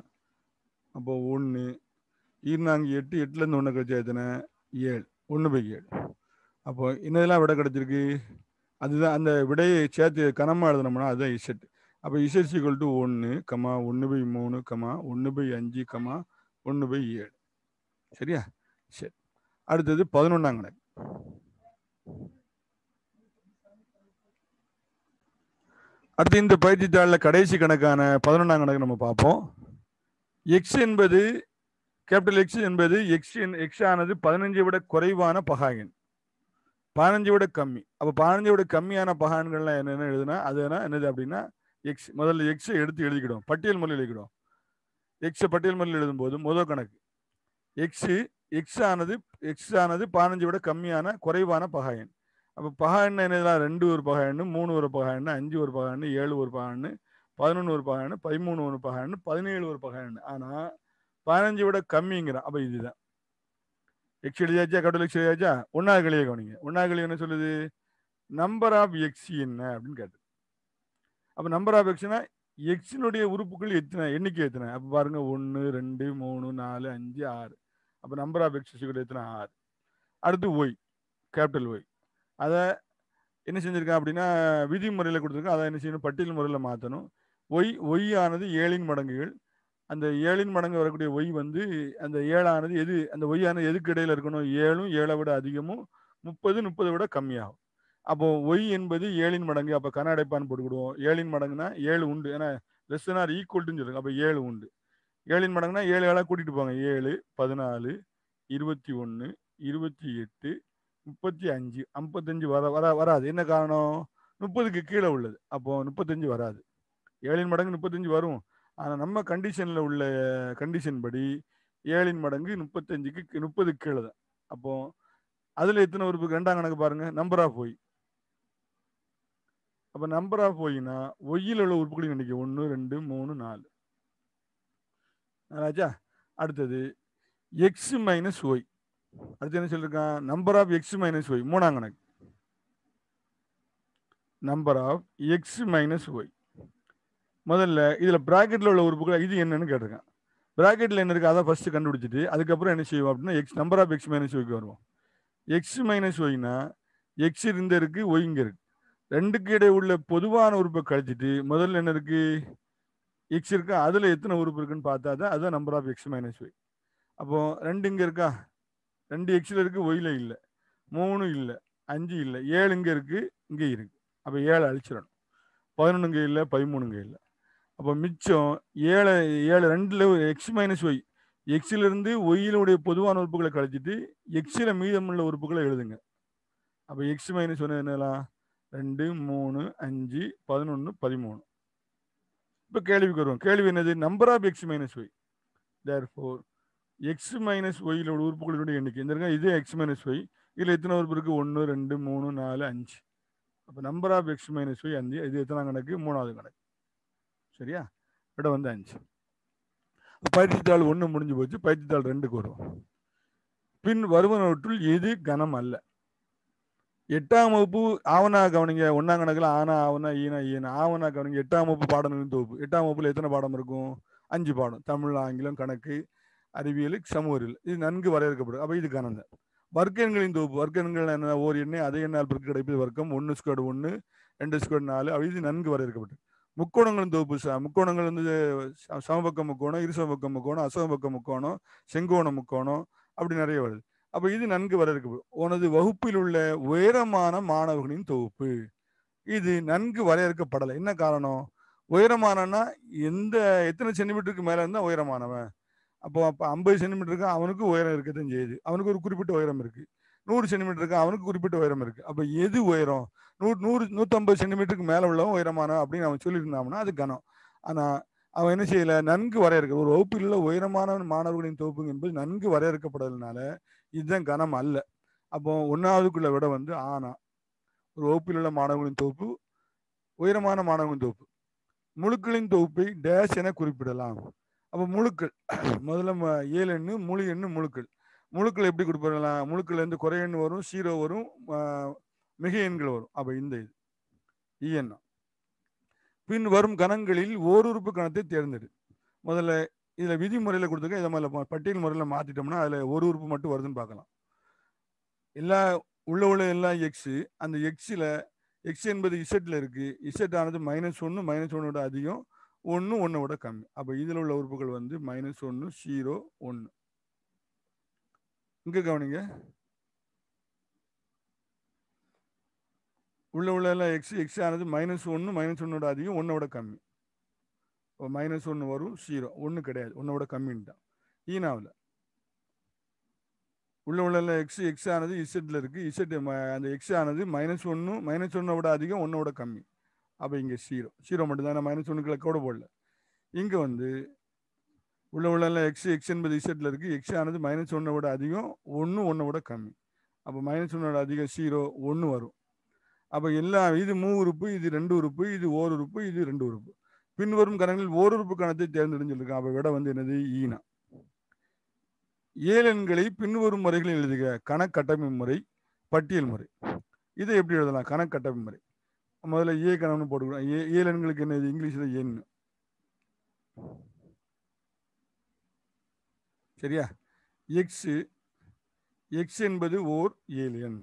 அப்போ ஒன்று நாங்கள் எட்டு எட்டுலேருந்து ஒன்று கழிச்சா எத்தனை ஏழு ஒன்று பை ஏழு அப்போ என்னதெல்லாம் விடை கிடச்சிருக்கு அதுதான் அந்த விடையை சேர்த்து கனமாக எழுதினோம்னா அதுதான் இசட் அப்போ இசட் சிக்கல் டு ஒன்று கமா ஒன்று பை மூணு கமா ஒன்று பை அஞ்சு கமா ஒன்று பை ஏழு சரியா சரி அடுத்தது பதினொன்னாம் கணக்கு அடுத்து இந்த பயிற்சித்தாளில் கடைசி கணக்கான பதினொன்றாம் கணக்கு நம்ம பார்ப்போம் எக்ஸ் என்பது கேபிட்டல் எக்ஸ் என்பது எக்ஸ் எக்ஸ் ஆனது பதினஞ்சை விட குறைவான பகாயன் பதினஞ்சை விட கம்மி அப்போ பதினஞ்சை விட கம்மியான பகான்கள்லாம் என்னென்ன எழுதுனா அது என்னது அப்படின்னா எக்ஸ் முதல்ல எக்ஸை எடுத்து எழுதிக்கிடும் பட்டியல் முறையில் எழுதிக்கிடும் எக்ஸை பட்டியல் முறையில் எழுதும்போது முதல் கணக்கு எக்ஸு எக்ஸ் ஆனது எக்ஸ் ஆனது பதினஞ்சு விட கம்மியான குறைவான பகாயன் அப்போ பகாயன் என்னதுலாம் ரெண்டு ஒரு எண்ணு மூணு ஒரு பகாயன்னு அஞ்சு ஒரு எண்ணு ஏழு ஒரு எண்ணு பதினொன்று ஒரு பகாயன்னு பதிமூணு ஒரு பகாயன்னு பதினேழு ஒரு பகாயன்னு ஆனால் பதினஞ்சு விட கம்மிங்கிறான் அப்போ இதுதான் எக்ஸ் எழுதியாச்சா கடவுள் எக்ஸ் எழுதியாச்சா ஒன்றாவது கழிய கவனிங்க ஒன்றாவது கழிவு என்ன சொல்லுது நம்பர் ஆஃப் எக்ஸ் என்ன அப்படின்னு கேட்டு அப்போ நம்பர் ஆஃப் எக்ஸ்னா எக்ஸினுடைய உறுப்புகள் எத்தனை எண்ணிக்கை எத்தனை அப்போ பாருங்கள் ஒன்று ரெண்டு மூணு நாலு அஞ்சு ஆறு அப்போ நம்பர் ஆஃப் எக்ஸ் எத்தனை ஆர் அடுத்து ஒய் கேபிட்டல் ஒய் அதை என்ன செஞ்சிருக்கேன் அப்படின்னா விதிமுறையில் கொடுத்துருக்கேன் அதை என்ன செய்யணும் பட்டியல் முறையில் மாற்றணும் ஒய் ஒய் ஆனது ஏழின் மடங்குகள் அந்த ஏழின் மடங்கு வரக்கூடிய ஒய் வந்து அந்த ஏழானது எது அந்த ஒய்யானது எதுக்கு இடையில் இருக்கணும் ஏழும் ஏழை விட அதிகமும் முப்பது முப்பது விட கம்மியாகும் அப்போ ஒய் என்பது ஏழின் மடங்கு அப்போ கன போட்டுக்கிடுவோம் ஏழின் மடங்குனா ஏழு உண்டு ஏன்னா லெஸ் ஆர் ஈக்குவல்ட்டுன்னு சொல்லுங்க அப்போ ஏழு உண்டு ஏழின் மடங்குனா ஏழு ஏழாக கூட்டிகிட்டு போங்க ஏழு பதினாலு இருபத்தி ஒன்று இருபத்தி எட்டு முப்பத்தி அஞ்சு ஐம்பத்தஞ்சு வர வரா வராது என்ன காரணம் முப்பதுக்கு கீழே உள்ளது அப்போ முப்பத்தஞ்சு வராது ஏழின் மடங்கு முப்பத்தஞ்சு வரும் ஆனால் நம்ம கண்டிஷனில் உள்ள கண்டிஷன் படி ஏழின் மடங்கு முப்பத்தஞ்சுக்கு முப்பதுக்கு கீழே தான் அப்போ அதில் எத்தனை உறுப்புக்கு ரெண்டாம் கணக்கு பாருங்க நம்பர் ஆஃப் ஒய் அப்போ நம்பர் ஆஃப் ஒய்னா ஒய்யில் உள்ள உறுப்புகளையும் நினைக்க ஒன்று ரெண்டு மூணு நாலு ராஜா அடுத்தது எக்ஸ் மைனஸ் ஒய் அடுத்து என்ன சொல்லியிருக்கான் number of X minus Y மூணாம் கணக்கு number of X minus Y முதல்ல இதில் ப்ராக்கெட்டில் உள்ள உறுப்புகள் இது என்னன்னு கேட்டிருக்கேன் ப்ராக்கெட்டில் என்ன இருக்குது அதை ஃபஸ்ட்டு கண்டுபிடிச்சிட்டு அதுக்கப்புறம் என்ன செய்வோம் அப்படின்னா X number of X minus ஒய்க்கு வருவோம் எக்ஸ் மைனஸ் ஒய்னா எக்ஸ் இருந்த இருக்குது ஒய் இங்கே இருக்குது ரெண்டுக்கு இடையே உள்ள பொதுவான உறுப்பை கழிச்சிட்டு முதல்ல என்ன இருக்குது எக்ஸ் இருக்கா அதில் எத்தனை உறுப்பு இருக்குன்னு பார்த்தா தான் அதுதான் number of X minus Y அப்போ ரெண்டு இங்கே இருக்கா ரெண்டு எக்ஸில் இருக்குது ஒயில் இல்லை மூணு இல்லை அஞ்சு இல்லை ஏழு இங்கே இருக்குது இங்கே இருக்குது அப்போ ஏழு அழிச்சிடணும் பதினொன்றுங்க இல்லை பதிமூணுங்க இல்லை அப்போ மிச்சம் ஏழு ஏழு ரெண்டில் எக்ஸ் மைனஸ் ஒய் எக்ஸிலிருந்து ஒய்யிலுடைய பொதுவான உறுப்புகளை கழிச்சிட்டு எக்ஸில் மீதமுள்ள உறுப்புகளை எழுதுங்க அப்போ எக்ஸ் மைனஸ் ஒன்று என்னலாம் ரெண்டு மூணு அஞ்சு பதினொன்று பதிமூணு இப்போ கேள்விக்கு வருவோம் கேள்வி என்னது number of X minus Y therefore X minus ஒய்யில் உள்ள எண்ணிக்கை இந்த இருக்கா இதே எக்ஸ் மைனஸ் ஒய் இதில் எத்தனை உறுப்பு இருக்கு ஒன்று ரெண்டு மூணு நாலு அஞ்சு அப்போ number of X minus Y அஞ்சு இது எத்தனை கணக்கு மூணாவது கணக்கு சரியா இடம் வந்து அஞ்சு பயிற்சித்தாள் ஒன்று முடிஞ்சு போச்சு பயிற்சித்தாள் ரெண்டுக்கு வருவோம் பின் வருவனவற்றுள் எது கனம் அல்ல எட்டாம் வகுப்பு ஆவனா கவனிங்க ஒன்னாம் கணக்குல ஆனா ஆவனா ஈனா ஈனா ஆவனா கவனிங்க எட்டாம் வகுப்பு பாடங்களின் தொகுப்பு எட்டாம் வகுப்புல எத்தனை பாடம் இருக்கும் அஞ்சு பாடம் தமிழ் ஆங்கிலம் கணக்கு அறிவியல் சமூக இது நன்கு வரையறுக்கப்படும் அப்போ இது கணந்த வர்க்க எண்களின் தொகுப்பு வர்க்க எண்கள் என்ன ஓர் எண்ணெய் அதே எண்ணால் பிறகு கிடைப்பது வர்க்கம் ஒன்று ஸ்கொயர் ஒன்று ரெண்டு ஸ்கொயர் நாலு அப்படி இது நன்கு வரையறுக்கப்பட்டு முக்கோணங்களின் தொகுப்பு ச முக்கோணங்கள் வந்து சமபக்க முக்கோணம் இருசமபக்க முக்கோணம் அசமபக்க முக்கோணம் செங்கோண முக்கோணம் அப்படி நிறைய வருது அப்ப இது நன்கு வரையறுக்கப்படும் உனது வகுப்பில் உள்ள உயரமான மாணவர்களின் தொகுப்பு இது நன்கு வரையறுக்கப்படலை என்ன காரணம் உயரமானனா எந்த எத்தனை சென்டிமீட்டருக்கு மேல இருந்தா உயரமானவன் அப்போ அப்போ ஐம்பது சென்டிமீட்டருக்கு அவனுக்கு உயரம் இருக்கதான் செய்யுது அவனுக்கு ஒரு குறிப்பிட்ட உயரம் இருக்கு நூறு சென்டிமீட்டருக்கு அவனுக்கு குறிப்பிட்ட உயரம் இருக்கு அப்போ எது உயரம் நூறு நூறு நூற்றம்பது சென்டிமீட்டருக்கு மேலே உள்ளவன் உயரமான அப்படின்னு அவன் சொல்லியிருந்தான்னா அது கனம் ஆனால் அவன் என்ன செய்யல நன்கு வரையறுக்க ஒரு வகுப்பில் உள்ள உயரமான மாணவர்களின் தொகுப்பு என்பது நன்கு வரையறுக்கப்படுறதுனால இதுதான் கணம் அல்ல அப்போ ஒன்றாவதுக்குள்ள விட வந்து ஆனா ஒரு வகுப்பில் உள்ள மாணவர்களின் தொகுப்பு உயரமான மாணவர்களின் தொகுப்பு முழுக்களின் தொகுப்பை டேஷ் என குறிப்பிடலாம் அப்போ முழுக்கள் முதல்ல ஏழு எண்ணு முழு எண்ணு முழுக்கள் முழுக்கள் எப்படி குறிப்பிடலாம் முழுக்கள் இருந்து குறை எண் வரும் சீரோ வரும் மிக எண்கள் வரும் அப்போ இந்த இது இஎண்ணம் பின் வரும் கணங்களில் ஓருறுப்பு கணத்தை தேர்ந்தெடு முதல்ல இதில் விதிமுறையில் கொடுத்துருக்க இதை மாதிரி பட்டியல் முறையில் மாற்றிட்டோம்னா அதில் ஒரு உறுப்பு மட்டும் வருதுன்னு பார்க்கலாம் எல்லா உள்ள உள்ள எல்லா எக்ஸு அந்த எக்ஸில் எக்ஸ் என்பது இசட்டில் இருக்குது இசட் ஆனது மைனஸ் ஒன்று மைனஸ் ஒன்னோட அதிகம் ஒன்று ஒன்றை விட கம்மி அப்போ இதில் உள்ள உறுப்புகள் வந்து மைனஸ் ஒன்று ஜீரோ ஒன்று இங்கே கவனிங்க உள்ள உள்ள எக்ஸ் எக்ஸ் ஆனது மைனஸ் ஒன்று மைனஸ் ஒன்னோட அதிகம் ஒன்றை விட கம்மி மைனஸ் ஒன்று வரும் ஜீரோ ஒன்று கிடையாது ஒன்றோட கம்மின்னு தான் ஈனாவில் உள்ள உள்ள எக்ஸ் எக்ஸ் ஆனது இசட்டில் இருக்குது இசட்டு அந்த எக்ஸ் ஆனது மைனஸ் ஒன்று மைனஸ் ஒன்றை விட அதிகம் ஒன்றோட கம்மி அப்போ இங்கே ஜீரோ ஜீரோ மட்டும்தான் மைனஸ் ஒன்றுக்குள்ள கூட போடல இங்கே வந்து உள்ள உள்ள எக்ஸ் எக்ஸ் என்பது இசட்டில் இருக்குது எக்ஸ் ஆனது மைனஸ் ஒன்றை விட அதிகம் ஒன்று ஒன்றை விட கம்மி அப்போ மைனஸ் ஒன்னோட அதிகம் ஜீரோ ஒன்று வரும் அப்போ எல்லா இது மூ உறுப்பு இது ரெண்டு உறுப்பு இது ஓர் உறுப்பு இது ரெண்டு உறுப்பு பின்வரும் கணங்களில் ஓருறுப்பு கணத்தை தேர்ந்தெடுன்னு சொல்லியிருக்கான் அப்போ விட வந்து என்னது ஈனா ஏழு எண்களை பின்வரும் முறைகளில் எழுதுக கணக்கட்டமை முறை பட்டியல் முறை இதை எப்படி எழுதலாம் கணக்கட்டமை முறை முதல்ல ஏ கணம்னு போட்டுக்கலாம் ஏ ஏழு எண்களுக்கு என்னது இங்கிலீஷில் எண் சரியா எக்ஸ் எக்ஸ் என்பது ஓர் எண்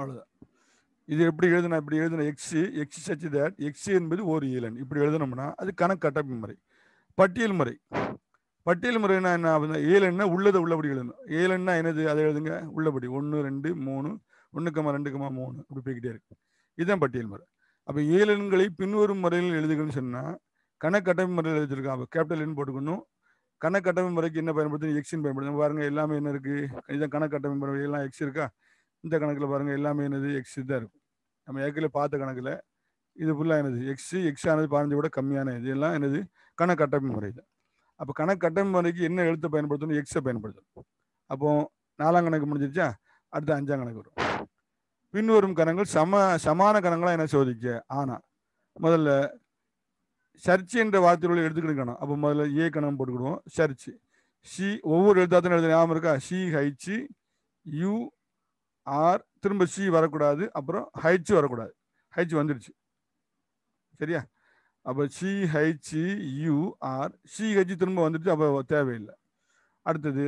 அவ்வளோதான் இது எப்படி எழுதுனா இப்படி எழுதுன X X such that X என்பது ஒரு ஈலன் இப்படி எழுதணும்னா அது கட்டமை முறை பட்டியல் முறை பட்டியல் முறைனா என்ன ஆகுது ஏலன்னா உள்ளதை உள்ளபடி எழுதணும் ஏலன்னா என்னது அதை எழுதுங்க உள்ளபடி ஒன்று ரெண்டு மூணு ரெண்டு ரெண்டுக்கமா மூணு அப்படி போய்கிட்டே இருக்கு இதுதான் பட்டியல் முறை அப்போ ஏழன்களை பின்வரும் முறையில் எழுதுகள்னு சொன்னால் கணக்கட்டமை முறையில் எழுதிருக்கான் அப்போ கேபிட்டல் என் போட்டுக்கணும் கணக்கட்டமை முறைக்கு என்ன பயன்படுத்தணும் எக்ஸின் பயன்படுத்தணும் பாருங்க எல்லாமே என்ன இருக்குது இதான் கணக்கட்டமை முறை எல்லாம் எக்ஸ் இருக்கா இந்த கணக்கில் பாருங்கள் எல்லாமே என்னது எக்ஸ் தான் இருக்கும் நம்ம ஏற்கனவே பார்த்த கணக்கில் இது ஃபுல்லாக என்னது எக்ஸு எக்ஸ் ஆனது பதினஞ்சு விட கம்மியான இது எல்லாம் என்னது கணக்கு கட்டமைப்பு முறை தான் அப்போ கணக்கு கட்டமைப்பு முறைக்கு என்ன எழுத்தை பயன்படுத்தணும் எக்ஸை பயன்படுத்தணும் அப்போது நாலாம் கணக்கு முடிஞ்சிருச்சா அடுத்து அஞ்சாம் கணக்கு வரும் பின்வரும் கணங்கள் சம சமான கணங்களாக என்ன சோதிக்க ஆனால் முதல்ல சர்ச்சு என்ற வார்த்தையோட எடுத்துக்கிட்டு அப்போ முதல்ல ஏ கணம் போட்டுக்கிடுவோம் சர்ச்சு சி ஒவ்வொரு எழுத்தாத்தையும் எழுத ஞாபகம் இருக்கா சி ஹைச்சி யூ ஆர் திரும்ப சி வரக்கூடாது அப்புறம் ஹைச்சு வரக்கூடாது ஹைச்சு வந்துடுச்சு சரியா அப்போ C H U R C H திரும்ப வந்துடுச்சு அப்போ தேவையில்லை அடுத்தது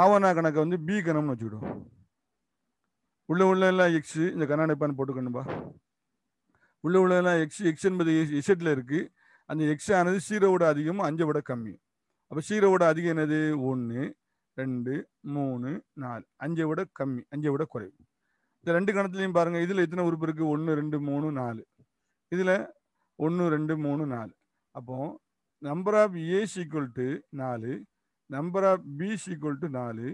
ஆவணா கணக்கை வந்து பி கணம்னு வச்சுக்கிடும் உள்ள உள்ள எல்லாம் எக்ஸு இந்த கண்ணாடிப்பான்னு போட்டுக்கணும்பா உள்ள உள்ள எல்லாம் எக்ஸ் எக்ஸ் என்பது இசட்டில் இருக்குது அந்த எக்ஸ் ஆனது சீரை விட அதிகமும் அஞ்சை விட கம்மி அப்போ சீரோ விட அதிகம் என்னது ஒன்று ரெண்டு மூணு நாலு அஞ்சை விட கம்மி அஞ்சை விட குறைவு இந்த ரெண்டு கணத்துலையும் பாருங்க இதுல எத்தனை உறுப்பு இருக்கு ஒன்று ரெண்டு மூணு நாலு இதுல ஒன்று ரெண்டு மூணு நாலு அப்போ number of A is equal to நாலு number of B is equal to நாலு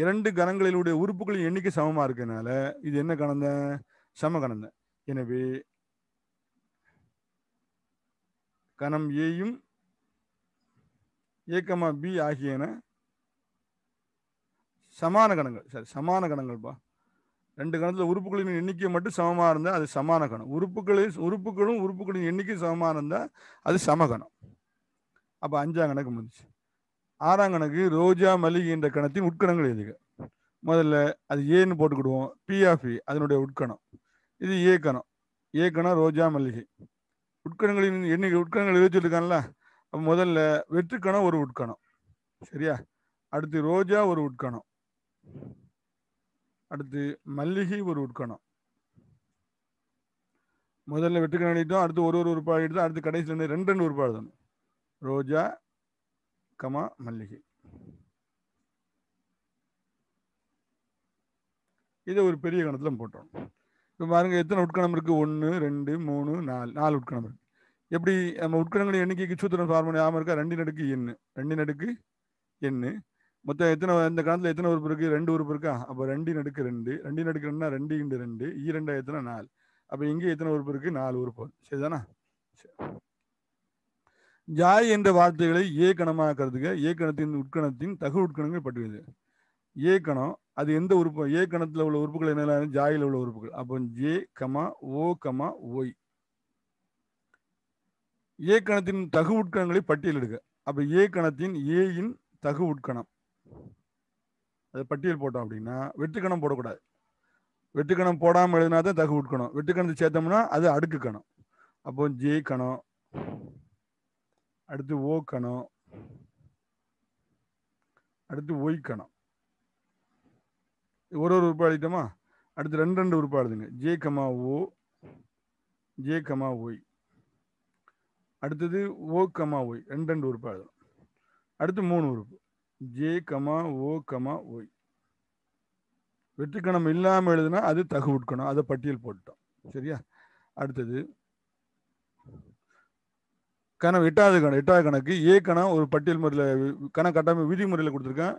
இரண்டு கணங்களிலுடைய உறுப்புகளின் எண்ணிக்கை சமமாக இருக்கனால இது என்ன கணந்த சம கணந்த எனவே கணம் ஏயும் ஏக்கமா பி ஆகியன சமான கணங்கள் சரி சமான கணங்கள்ப்பா ரெண்டு கணத்தில் உறுப்புகளின் எண்ணிக்கை மட்டும் சமமா இருந்தால் அது சமான கணம் உறுப்புகளில் உறுப்புகளும் உறுப்புகளின் எண்ணிக்கை சமமா இருந்தால் அது சமகணம் அப்போ அஞ்சாம் கணக்கு முடிஞ்சு ஆறாம் கணக்கு ரோஜா மல்லிகை என்ற கணத்தின் உட்கணங்கள் எதுக்கு முதல்ல அது ஏன்னு போட்டுக்கிடுவோம் பிஆஃபி அதனுடைய உட்கணம் இது ஏ கணம் ஏ கணம் ரோஜா மல்லிகை உட்கணங்களின் எண்ணிக்கை உட்கணங்கள் எழுதி வச்சுருக்கான்ல முதல்ல வெற்றுக்கணம் ஒரு உட்கணம் சரியா அடுத்து ரோஜா ஒரு உட்கணம் அடுத்து மல்லிகை ஒரு உட்கணம் முதல்ல வெட்டுக்கணம் எழுதிட்டோம் அடுத்து ஒரு ஒரு உறுப்பாக எடுத்து அடுத்து கடைசியில் ரெண்டு ரெண்டு உறுப்பாக எழுதணும் ரோஜா கமா மல்லிகை இதை ஒரு பெரிய கணத்தில் போட்டோம் இப்போ பாருங்கள் எத்தனை உட்கணம் இருக்குது ஒன்று ரெண்டு மூணு நாலு நாலு உட்கணம் இருக்குது எப்படி நம்ம உட்கணங்களின் எண்ணிக்கைக்கு சூத்திரம் ஃபார்முலா ஆமாம் இருக்கா ரெண்டு நடுக்கு எண்ணு ரெண்டு நடுக்கு எண்ணு மொத்தம் எத்தனை இந்த காலத்தில் எத்தனை உறுப்பு இருக்குது ரெண்டு உறுப்பு இருக்கா அப்போ ரெண்டு நடுக்கு ரெண்டு ரெண்டு நடுக்கு ரெண்டுனா ரெண்டு இண்டு ரெண்டு ஈ ரெண்டா எத்தனை நாலு அப்போ இங்கே எத்தனை உறுப்பு இருக்குது நாலு உறுப்பு சரிதானா ஜாய் என்ற வார்த்தைகளை ஏ கணமாக்கிறதுக்கு ஏ கணத்தின் உட்கணத்தின் தகு உட்கணங்கள் பட்டுவிது ஏ கணம் அது எந்த உறுப்பு ஏ கணத்தில் உள்ள உறுப்புகள் என்ன ஜாயில் உள்ள உறுப்புகள் அப்போ J comma O comma Y A கணத்தின் தகு உட்கணங்களை பட்டியலிடுக அப்போ ஏ கணத்தின் ஏயின் தகு உட்கணம் அது பட்டியல் போட்டோம் அப்படின்னா வெட்டுக்கணம் போடக்கூடாது வெட்டுக்கணம் போடாமல் எழுதினா தான் தகு உட்கணும் வெட்டுக்கணத்தை சேர்த்தோம்னா அது அடுக்கு கணம் அப்போ ஜே கணம் அடுத்து ஓ கணம் அடுத்து ஒய் கணம் ஒரு ஒரு உறுப்பு எழுதிட்டோமா அடுத்து ரெண்டு ரெண்டு உறுப்பு எழுதுங்க J comma O J comma Y அடுத்தது ஓ கமா ஒய் ரெண்டு ரெண்டு உறுப்பு எழுதணும் அடுத்து மூணு உறுப்பு ஜே கமா ஓ கமா ஓய் வெற்றிக்கணம் இல்லாமல் எழுதுனா அது தகு உட்கணும் அதை பட்டியல் போட்டோம் சரியா அடுத்தது கணம் எட்டாவது கணம் எட்டாவது கணக்கு ஏ கணம் ஒரு பட்டியல் முறையில் கணக்கு கட்டாமல் விதிமுறையில் கொடுத்துருக்கேன்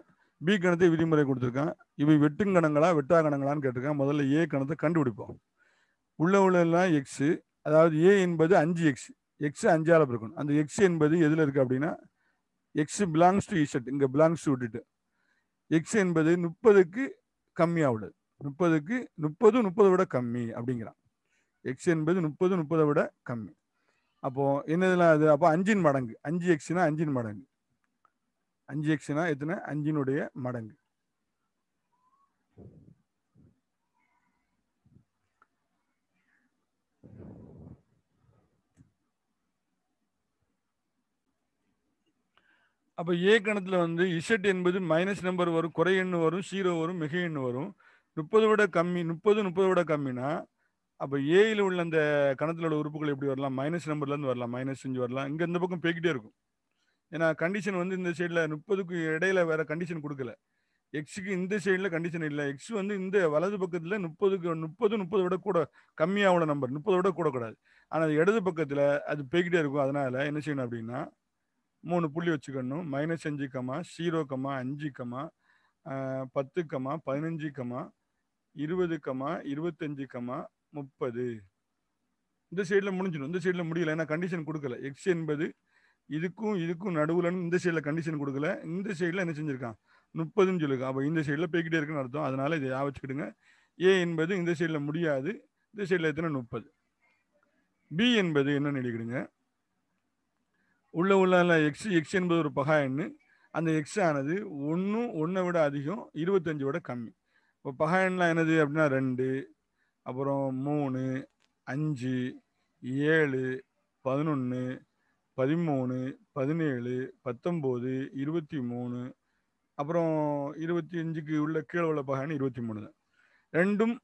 பி கணத்தை விதிமுறை கொடுத்துருக்கேன் இவை வெட்டு கணங்களா வெட்டா கணங்களான்னு கேட்டிருக்கேன் முதல்ல ஏ கணத்தை கண்டுபிடிப்போம் உள்ள உள்ளெல்லாம் எக்ஸு அதாவது ஏ என்பது அஞ்சு எக்ஸ் எக்ஸ் அளவு இருக்கணும் அந்த எக்ஸ் என்பது எதில் இருக்குது அப்படின்னா எக்ஸ் பிலாங்ஸ் டு இசட் இங்கே பிலாங்ஸ் டு விட்டுட்டு எக்ஸ் என்பது முப்பதுக்கு கம்மியாக உள்ளது முப்பதுக்கு முப்பது முப்பதை விட கம்மி அப்படிங்கிறான் எக்ஸ் என்பது முப்பது முப்பதை விட கம்மி அப்போ என்னதுலாம் அது அப்போ அஞ்சின் மடங்கு அஞ்சு எக்ஸ்னா அஞ்சின் மடங்கு அஞ்சு எக்ஸ்னா எத்தனை அஞ்சினுடைய மடங்கு அப்போ ஏ கணத்தில் வந்து இசட் என்பது மைனஸ் நம்பர் வரும் குறை எண்ணு வரும் ஜீரோ வரும் மிக எண்ணு வரும் முப்பது விட கம்மி முப்பது முப்பது விட கம்மினா அப்போ ஏயில் உள்ள அந்த கணத்தில் உள்ள உறுப்புகள் எப்படி வரலாம் மைனஸ் நம்பர்லேருந்து வரலாம் மைனஸ் செஞ்சு வரலாம் இங்கே இந்த பக்கம் போய்கிட்டே இருக்கும் ஏன்னா கண்டிஷன் வந்து இந்த சைடில் முப்பதுக்கு இடையில வேற கண்டிஷன் கொடுக்கல எக்ஸுக்கு இந்த சைடில் கண்டிஷன் இல்லை எக்ஸ் வந்து இந்த வலது பக்கத்தில் முப்பதுக்கு முப்பது முப்பது விட கூட கம்மியாக உள்ள நம்பர் முப்பது விட கூடக்கூடாது ஆனால் இடது பக்கத்தில் அது போய்கிட்டே இருக்கும் அதனால் என்ன செய்யணும் அப்படின்னா மூணு புள்ளி வச்சுக்கணும் மைனஸ் அஞ்சு கமா ஜீரோ கமா அஞ்சு கமா பத்து கமா பதினஞ்சு கமா இருபது கமா இருபத்தஞ்சு கமா முப்பது இந்த சைடில் முடிஞ்சிடும் இந்த சைடில் முடியல ஏன்னா கண்டிஷன் கொடுக்கல எக்ஸ் என்பது இதுக்கும் இதுக்கும் நடுவில் இந்த சைடில் கண்டிஷன் கொடுக்கல இந்த சைடில் என்ன செஞ்சுருக்கான் முப்பதுன்னு சொல்லுங்கள் அப்போ இந்த சைடில் போய்கிட்டே இருக்குன்னு அர்த்தம் அதனால் இதை யா வச்சுக்கிடுங்க ஏ என்பது இந்த சைடில் முடியாது இந்த சைடில் எத்தனை முப்பது பி என்பது என்னன்னு எழுதிக்கிடுங்க உள்ள உள்ள எக்ஸ் எக்ஸ் என்பது ஒரு பகா எண்ணு அந்த எக்ஸ் ஆனது ஒன்றும் ஒன்றை விட அதிகம் இருபத்தஞ்சை விட கம்மி இப்போ பகா எண்ணெலாம் என்னது அப்படின்னா ரெண்டு அப்புறம் மூணு அஞ்சு ஏழு பதினொன்று பதிமூணு பதினேழு பத்தொம்போது இருபத்தி மூணு அப்புறம் இருபத்தி அஞ்சுக்கு உள்ள கீழே உள்ள பகன் இருபத்தி மூணு தான் ரெண்டும்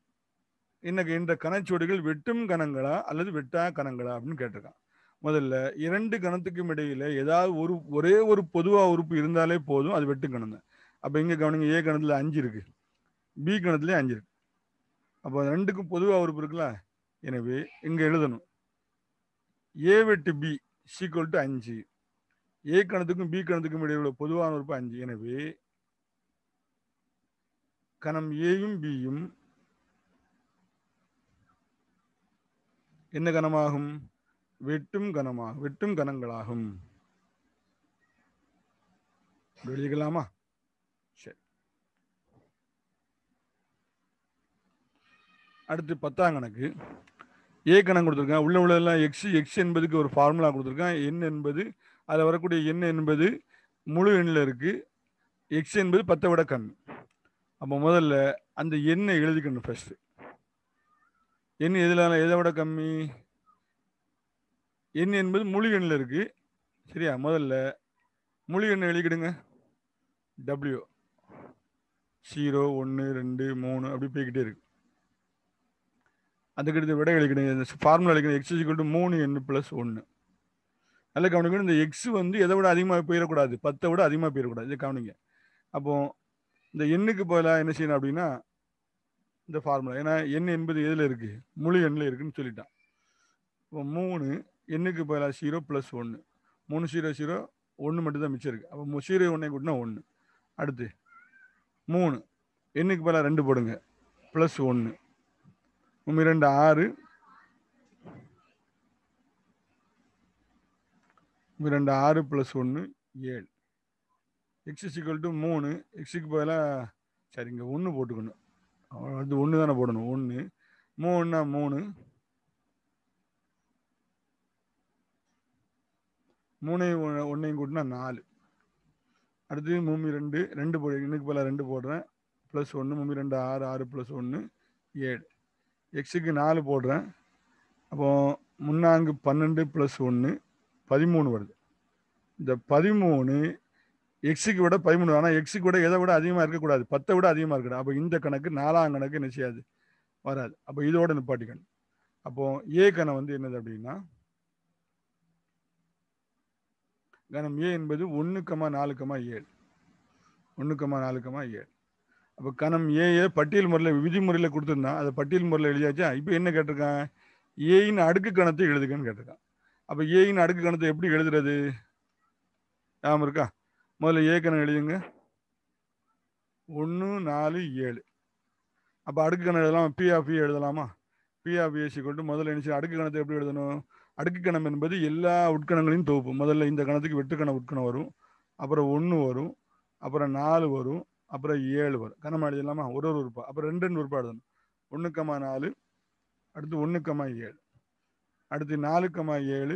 இன்னைக்கு இந்த கணச்சுவடிகள் வெட்டும் கணங்களா அல்லது வெட்டா கணங்களா அப்படின்னு கேட்டிருக்கான் முதல்ல இரண்டு கணத்துக்கும் இடையில ஏதாவது ஒரு ஒரே ஒரு பொதுவா உறுப்பு இருந்தாலே போதும் அது வெட்டு கணம் தான் அப்ப இங்க கவனிங்க ஏ கணத்துல அஞ்சு இருக்கு பி கணத்துல அஞ்சு இருக்கு அப்போ ரெண்டுக்கும் பொதுவா உறுப்பு இருக்குல்ல எனவே இங்க எழுதணும் ஏ வெட்டு பி சீக்குவல் டு அஞ்சு ஏ கணத்துக்கும் பி கணத்துக்கும் இடையே உள்ள பொதுவான உறுப்பு அஞ்சு எனவே கணம் ஏயும் பியும் என்ன கணமாகும் வெட்டும் கணமாக வெட்டும் கணங்களாகும் எழுதிக்கலாமா சரி அடுத்து பத்தாம் கணக்கு ஏ கணம் கொடுத்துருக்கேன் உள்ள உள்ளதெல்லாம் எக்ஸ் எக்ஸ் என்பதுக்கு ஒரு ஃபார்முலா கொடுத்துருக்கேன் எண் என்பது அதில் வரக்கூடிய எண் என்பது முழு எண்ணில் இருக்குது எக்ஸ் என்பது பத்தை விட கம்மி அப்போ முதல்ல அந்த எண்ணை எழுதிக்கணும் ஃபஸ்ட்டு எண் எதில் எதை விட கம்மி எண் என்பது முழு எண்ணில் சரியா முதல்ல முழு எண்ணை எழுதிக்கிடுங்க டபிள்யூ ஜீரோ ஒன்று ரெண்டு மூணு அப்படி போய்கிட்டே இருக்கு அதுக்கடுத்து விட எழுதிக்கிடுங்க இந்த ஃபார்முலா எழுதிக்கிற எக்ஸ் இக்குவல் டு மூணு எண்ணு ப்ளஸ் ஒன்று நல்ல கவனிக்கணும் இந்த எக்ஸ் வந்து எதை விட அதிகமாக போயிடக்கூடாது பத்தை விட அதிகமாக போயிடக்கூடாது இதை கவனிங்க அப்போ இந்த எண்ணுக்கு பதிலாக என்ன செய்யணும் அப்படின்னா இந்த ஃபார்முலா ஏன்னா எண் என்பது எதில் இருக்குது முழு எண்ணில் இருக்குன்னு சொல்லிட்டான் இப்போ மூணு எண்ணுக்கு பதிலாக ஜீரோ ப்ளஸ் ஒன்று மூணு ஜீரோ ஜீரோ ஒன்று மட்டும்தான் மிச்சம் இருக்குது அப்போ ஜீரோ ஒன்றே கூட்டினா ஒன்று அடுத்து மூணு எண்ணுக்கு பதிலாக ரெண்டு போடுங்க ப்ளஸ் ஒன்று இரண்டு ஆறு இரண்டு ஆறு ப்ளஸ் ஒன்று ஏழு எக்ஸ் சிக்கல் டு மூணு எக்ஸுக்கு பதிலாக சரிங்க ஒன்று போட்டுக்கணும் அடுத்து ஒன்று தானே போடணும் ஒன்று மூணுன்னா மூணு மூணையும் ஒன்றையும் கூட்டினா நாலு அடுத்து மூமி ரெண்டு ரெண்டு போடு இன்னுக்கு போல ரெண்டு போடுறேன் ப்ளஸ் ஒன்று மூமி ரெண்டு ஆறு ஆறு ப்ளஸ் ஒன்று ஏழு எக்ஸுக்கு நாலு போடுறேன் அப்போ முன்னாங்கு பன்னெண்டு ப்ளஸ் ஒன்று பதிமூணு வருது இந்த பதிமூணு எக்ஸுக்கு விட பதிமூணு ஆனால் எக்ஸுக்கு விட எதை விட அதிகமாக இருக்கக்கூடாது பத்தை விட அதிகமாக இருக்கணும் அப்போ இந்த கணக்கு நாலாம் கணக்கு என்ன செய்யாது வராது அப்போ இதோட நிப்பாட்டிக்கணும் அப்போது ஏ கணம் வந்து என்னது அப்படின்னா கணம் ஏ என்பது ஒன்று கமா நாலு கமா ஏழு ஒன்று கமா நாலு கமா ஏழு அப்போ கணம் ஏஏ பட்டியல் முறையில் விதிமுறையில் கொடுத்துருந்தான் அதை பட்டியல் முறையில் எழுதியாச்சா இப்போ என்ன கேட்டிருக்கான் ஏயின் அடுக்கு கணத்தை எழுதுக்கன்னு கேட்டிருக்கான் அப்போ ஏயின் அடுக்கு கணத்தை எப்படி எழுதுறது ஞாபகம் இருக்கா முதல்ல ஏ கணம் எழுதுங்க ஒன்று நாலு ஏழு அப்போ அடுக்கு கணம் எழுதலாம் பி ஆஃப் எழுதலாமா பி ஆஃப் ஏசி கொண்டு முதல்ல நினைச்சு அடுக்கு கணத்தை எப்படி எழுதணும் அடுக்கு கணம் என்பது எல்லா உட்கணங்களையும் தொகுப்பு முதல்ல இந்த கணத்துக்கு வெட்டுக்கண உட்கணம் வரும் அப்புறம் ஒன்று வரும் அப்புறம் நாலு வரும் அப்புறம் ஏழு வரும் கணம் இல்லாமல் ஒரு ஒரு உறுப்பா அப்புறம் ரெண்டு ரெண்டு உறுப்பா எழுதணும் ஒன்று கம்மா நாலு அடுத்து ஒன்று கம்மா ஏழு அடுத்து நாலு கமா ஏழு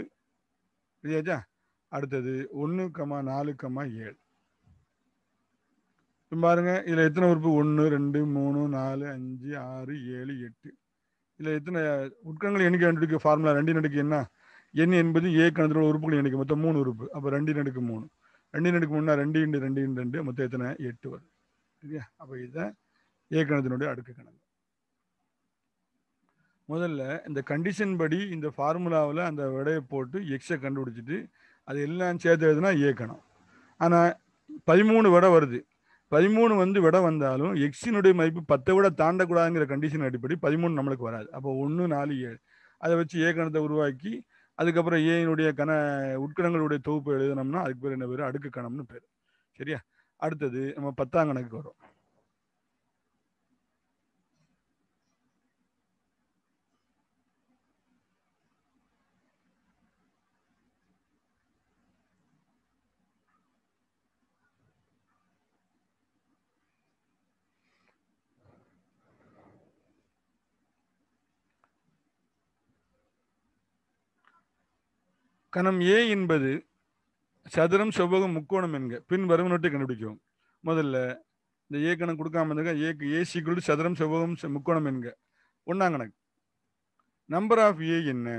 சரியாச்சா அடுத்தது ஒன்று கமா நாலு கம்மா ஏழு பாருங்க இதில் எத்தனை உறுப்பு ஒன்று ரெண்டு மூணு நாலு அஞ்சு ஆறு ஏழு எட்டு இல்லை எத்தனை உட்கணங்கள் எண்ணிக்கை ரெண்டுக்கு ஃபார்முலா ரெண்டு நடுக்கு என்ன எண் என்பது ஏ கணத்தில் உறுப்புகள் எண்ணிக்கை மொத்தம் மூணு உறுப்பு அப்போ ரெண்டு நடுக்கு மூணு ரெண்டு நடுக்கு மூணு ரெண்டு இண்டு ரெண்டு இண்டு ரெண்டு மொத்தம் எத்தனை எட்டு வரும் சரியா அப்போ இதுதான் ஏ கணத்தினுடைய அடுக்கு கணக்கு முதல்ல இந்த கண்டிஷன் படி இந்த ஃபார்முலாவில் அந்த விடையை போட்டு எக்ஸை கண்டுபிடிச்சிட்டு அது எல்லாம் சேர்த்து எழுதுனா ஏ கணம் ஆனால் பதிமூணு விடை வருது பதிமூணு வந்து விட வந்தாலும் எக்ஸினுடைய மதிப்பு பத்தை விட தாண்டக்கூடாதுங்கிற கண்டிஷன் அடிப்படை பதிமூணு நம்மளுக்கு வராது அப்போ ஒன்று நாலு ஏழு அதை வச்சு ஏ கணத்தை உருவாக்கி அதுக்கப்புறம் ஏனுடைய கண உட்கணங்களுடைய தொகுப்பு எழுதினோம்னா அதுக்கு பேர் என்ன பேர் அடுக்கு கணம்னு பேர் சரியா அடுத்தது நம்ம பத்தாம் கணக்கு வரும் கணம் ஏ என்பது சதுரம் செவ்வகம் முக்கோணம் என்க பின் நோட்டை கண்டுபிடிக்கும் முதல்ல இந்த ஏ கணக்கு கொடுக்காம இருந்தா ஏக்கு ஏ சீக்கிரம் சதுரம் செவ்வகம் முக்கோணம் என்க ஒன்றாம் கணக்கு நம்பர் ஆஃப் ஏ என்ன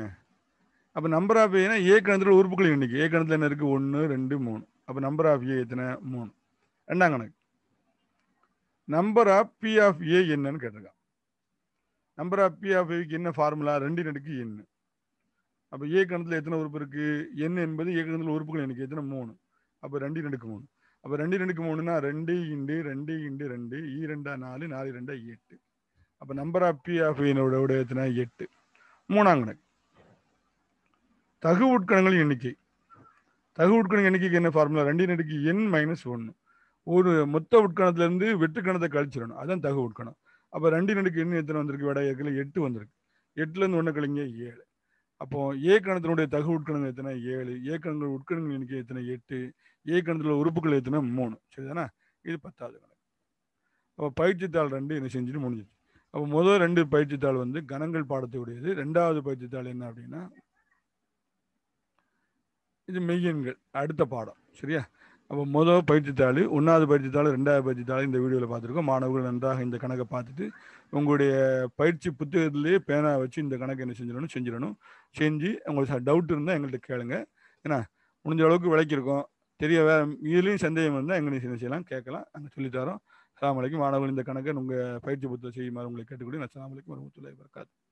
அப்போ நம்பர் ஆஃப் ஏன்னா ஏ கணத்தில் உறுப்புகள் எண்ணிக்கை ஏ கணத்தில் என்ன இருக்குது ஒன்று ரெண்டு மூணு அப்போ நம்பர் ஆஃப் ஏ எத்தனை மூணு ரெண்டாம் கணக்கு number of B of A என்னன்னு கேட்டிருக்கான் நம்பர் ஆஃப் பி ஆஃப் ஏக்கு என்ன ஃபார்முலா ரெண்டு நடுக்கு என்ன அப்போ ஏ கணத்தில் எத்தனை உறுப்பு இருக்குது என் என்பது ஏ கணத்தில் உறுப்புகள் எனக்கு எத்தனை மூணு அப்போ ரெண்டு ரெண்டுக்கு மூணு அப்போ ரெண்டு ரெண்டுக்கு மூணுனா ரெண்டு இண்டு ரெண்டு இண்டு ரெண்டு ஈ ரெண்டா நாலு நாலு ரெண்டா எட்டு அப்போ நம்பர் ஆஃப் பி ஆஃப் என்னோட விட எத்தனை எட்டு மூணாம் கணக்கு தகு உட்கணங்களின் எண்ணிக்கை தகு உட்கணங்கள் எண்ணிக்கைக்கு என்ன ஃபார்முலா ரெண்டு ரெண்டுக்கு என் மைனஸ் ஒன்று ஒரு மொத்த உட்கணத்துலேருந்து வெட்டுக்கணத்தை கழிச்சிடணும் அதுதான் தகு உட்கணம் அப்போ ரெண்டு ரெண்டுக்கு என்ன எத்தனை வந்திருக்கு விட ஏற்கனவே எட்டு வந்திருக்கு எட்டுலேருந்து ஒன்று கழிங்க ஏழு அப்போ ஏ கணத்தினுடைய தகு உட்கணங்கள் எத்தனை ஏழு ஏ கணங்கள் உட்கணங்கள் எண்ணிக்கை எத்தனை எட்டு ஏ கணத்தில் உறுப்புகள் எத்தனை மூணு சரிதானே இது பத்தாவது கணக்கு அப்போ பயிற்சித்தாள் ரெண்டு என்ன செஞ்சுட்டு முடிஞ்சிச்சு அப்போ முதல் ரெண்டு பயிற்சித்தாள் வந்து கணங்கள் பாடத்துக்குடையது ரெண்டாவது பயிற்சித்தாள் என்ன அப்படின்னா இது மெய்யன்கள் அடுத்த பாடம் சரியா அப்போ முதல் பயிற்சித்தாள் ஒன்றாவது பயிற்சித்தாள் ரெண்டாவது பயிற்சித்தாள் இந்த வீடியோவில் பார்த்துருக்கோம் மாணவர்கள் நன்றாக இந்த கணக்கை பார்த்துட்டு உங்களுடைய பயிற்சி புத்தகத்திலேயே பேனா வச்சு இந்த கணக்கு என்ன செஞ்சிடணும் செஞ்சிடணும் செஞ்சு உங்களுக்கு டவுட் இருந்தால் எங்கள்கிட்ட கேளுங்க ஏன்னா முடிஞ்ச அளவுக்கு விளக்கியிருக்கோம் தெரிய வேற இதுலேயும் சந்தேகம் இருந்தால் எங்களை செஞ்சு செய்யலாம் கேட்கலாம் நாங்கள் சொல்லித்தரோம் அலாம் வலைக்கும் மாணவர்கள் இந்த கணக்கை உங்கள் பயிற்சி புத்தகம் செய்யுமாறு உங்களுக்கு கேட்டுக்கூடிய நான் அலாம் வலைக்கும் வரமத்துள்ள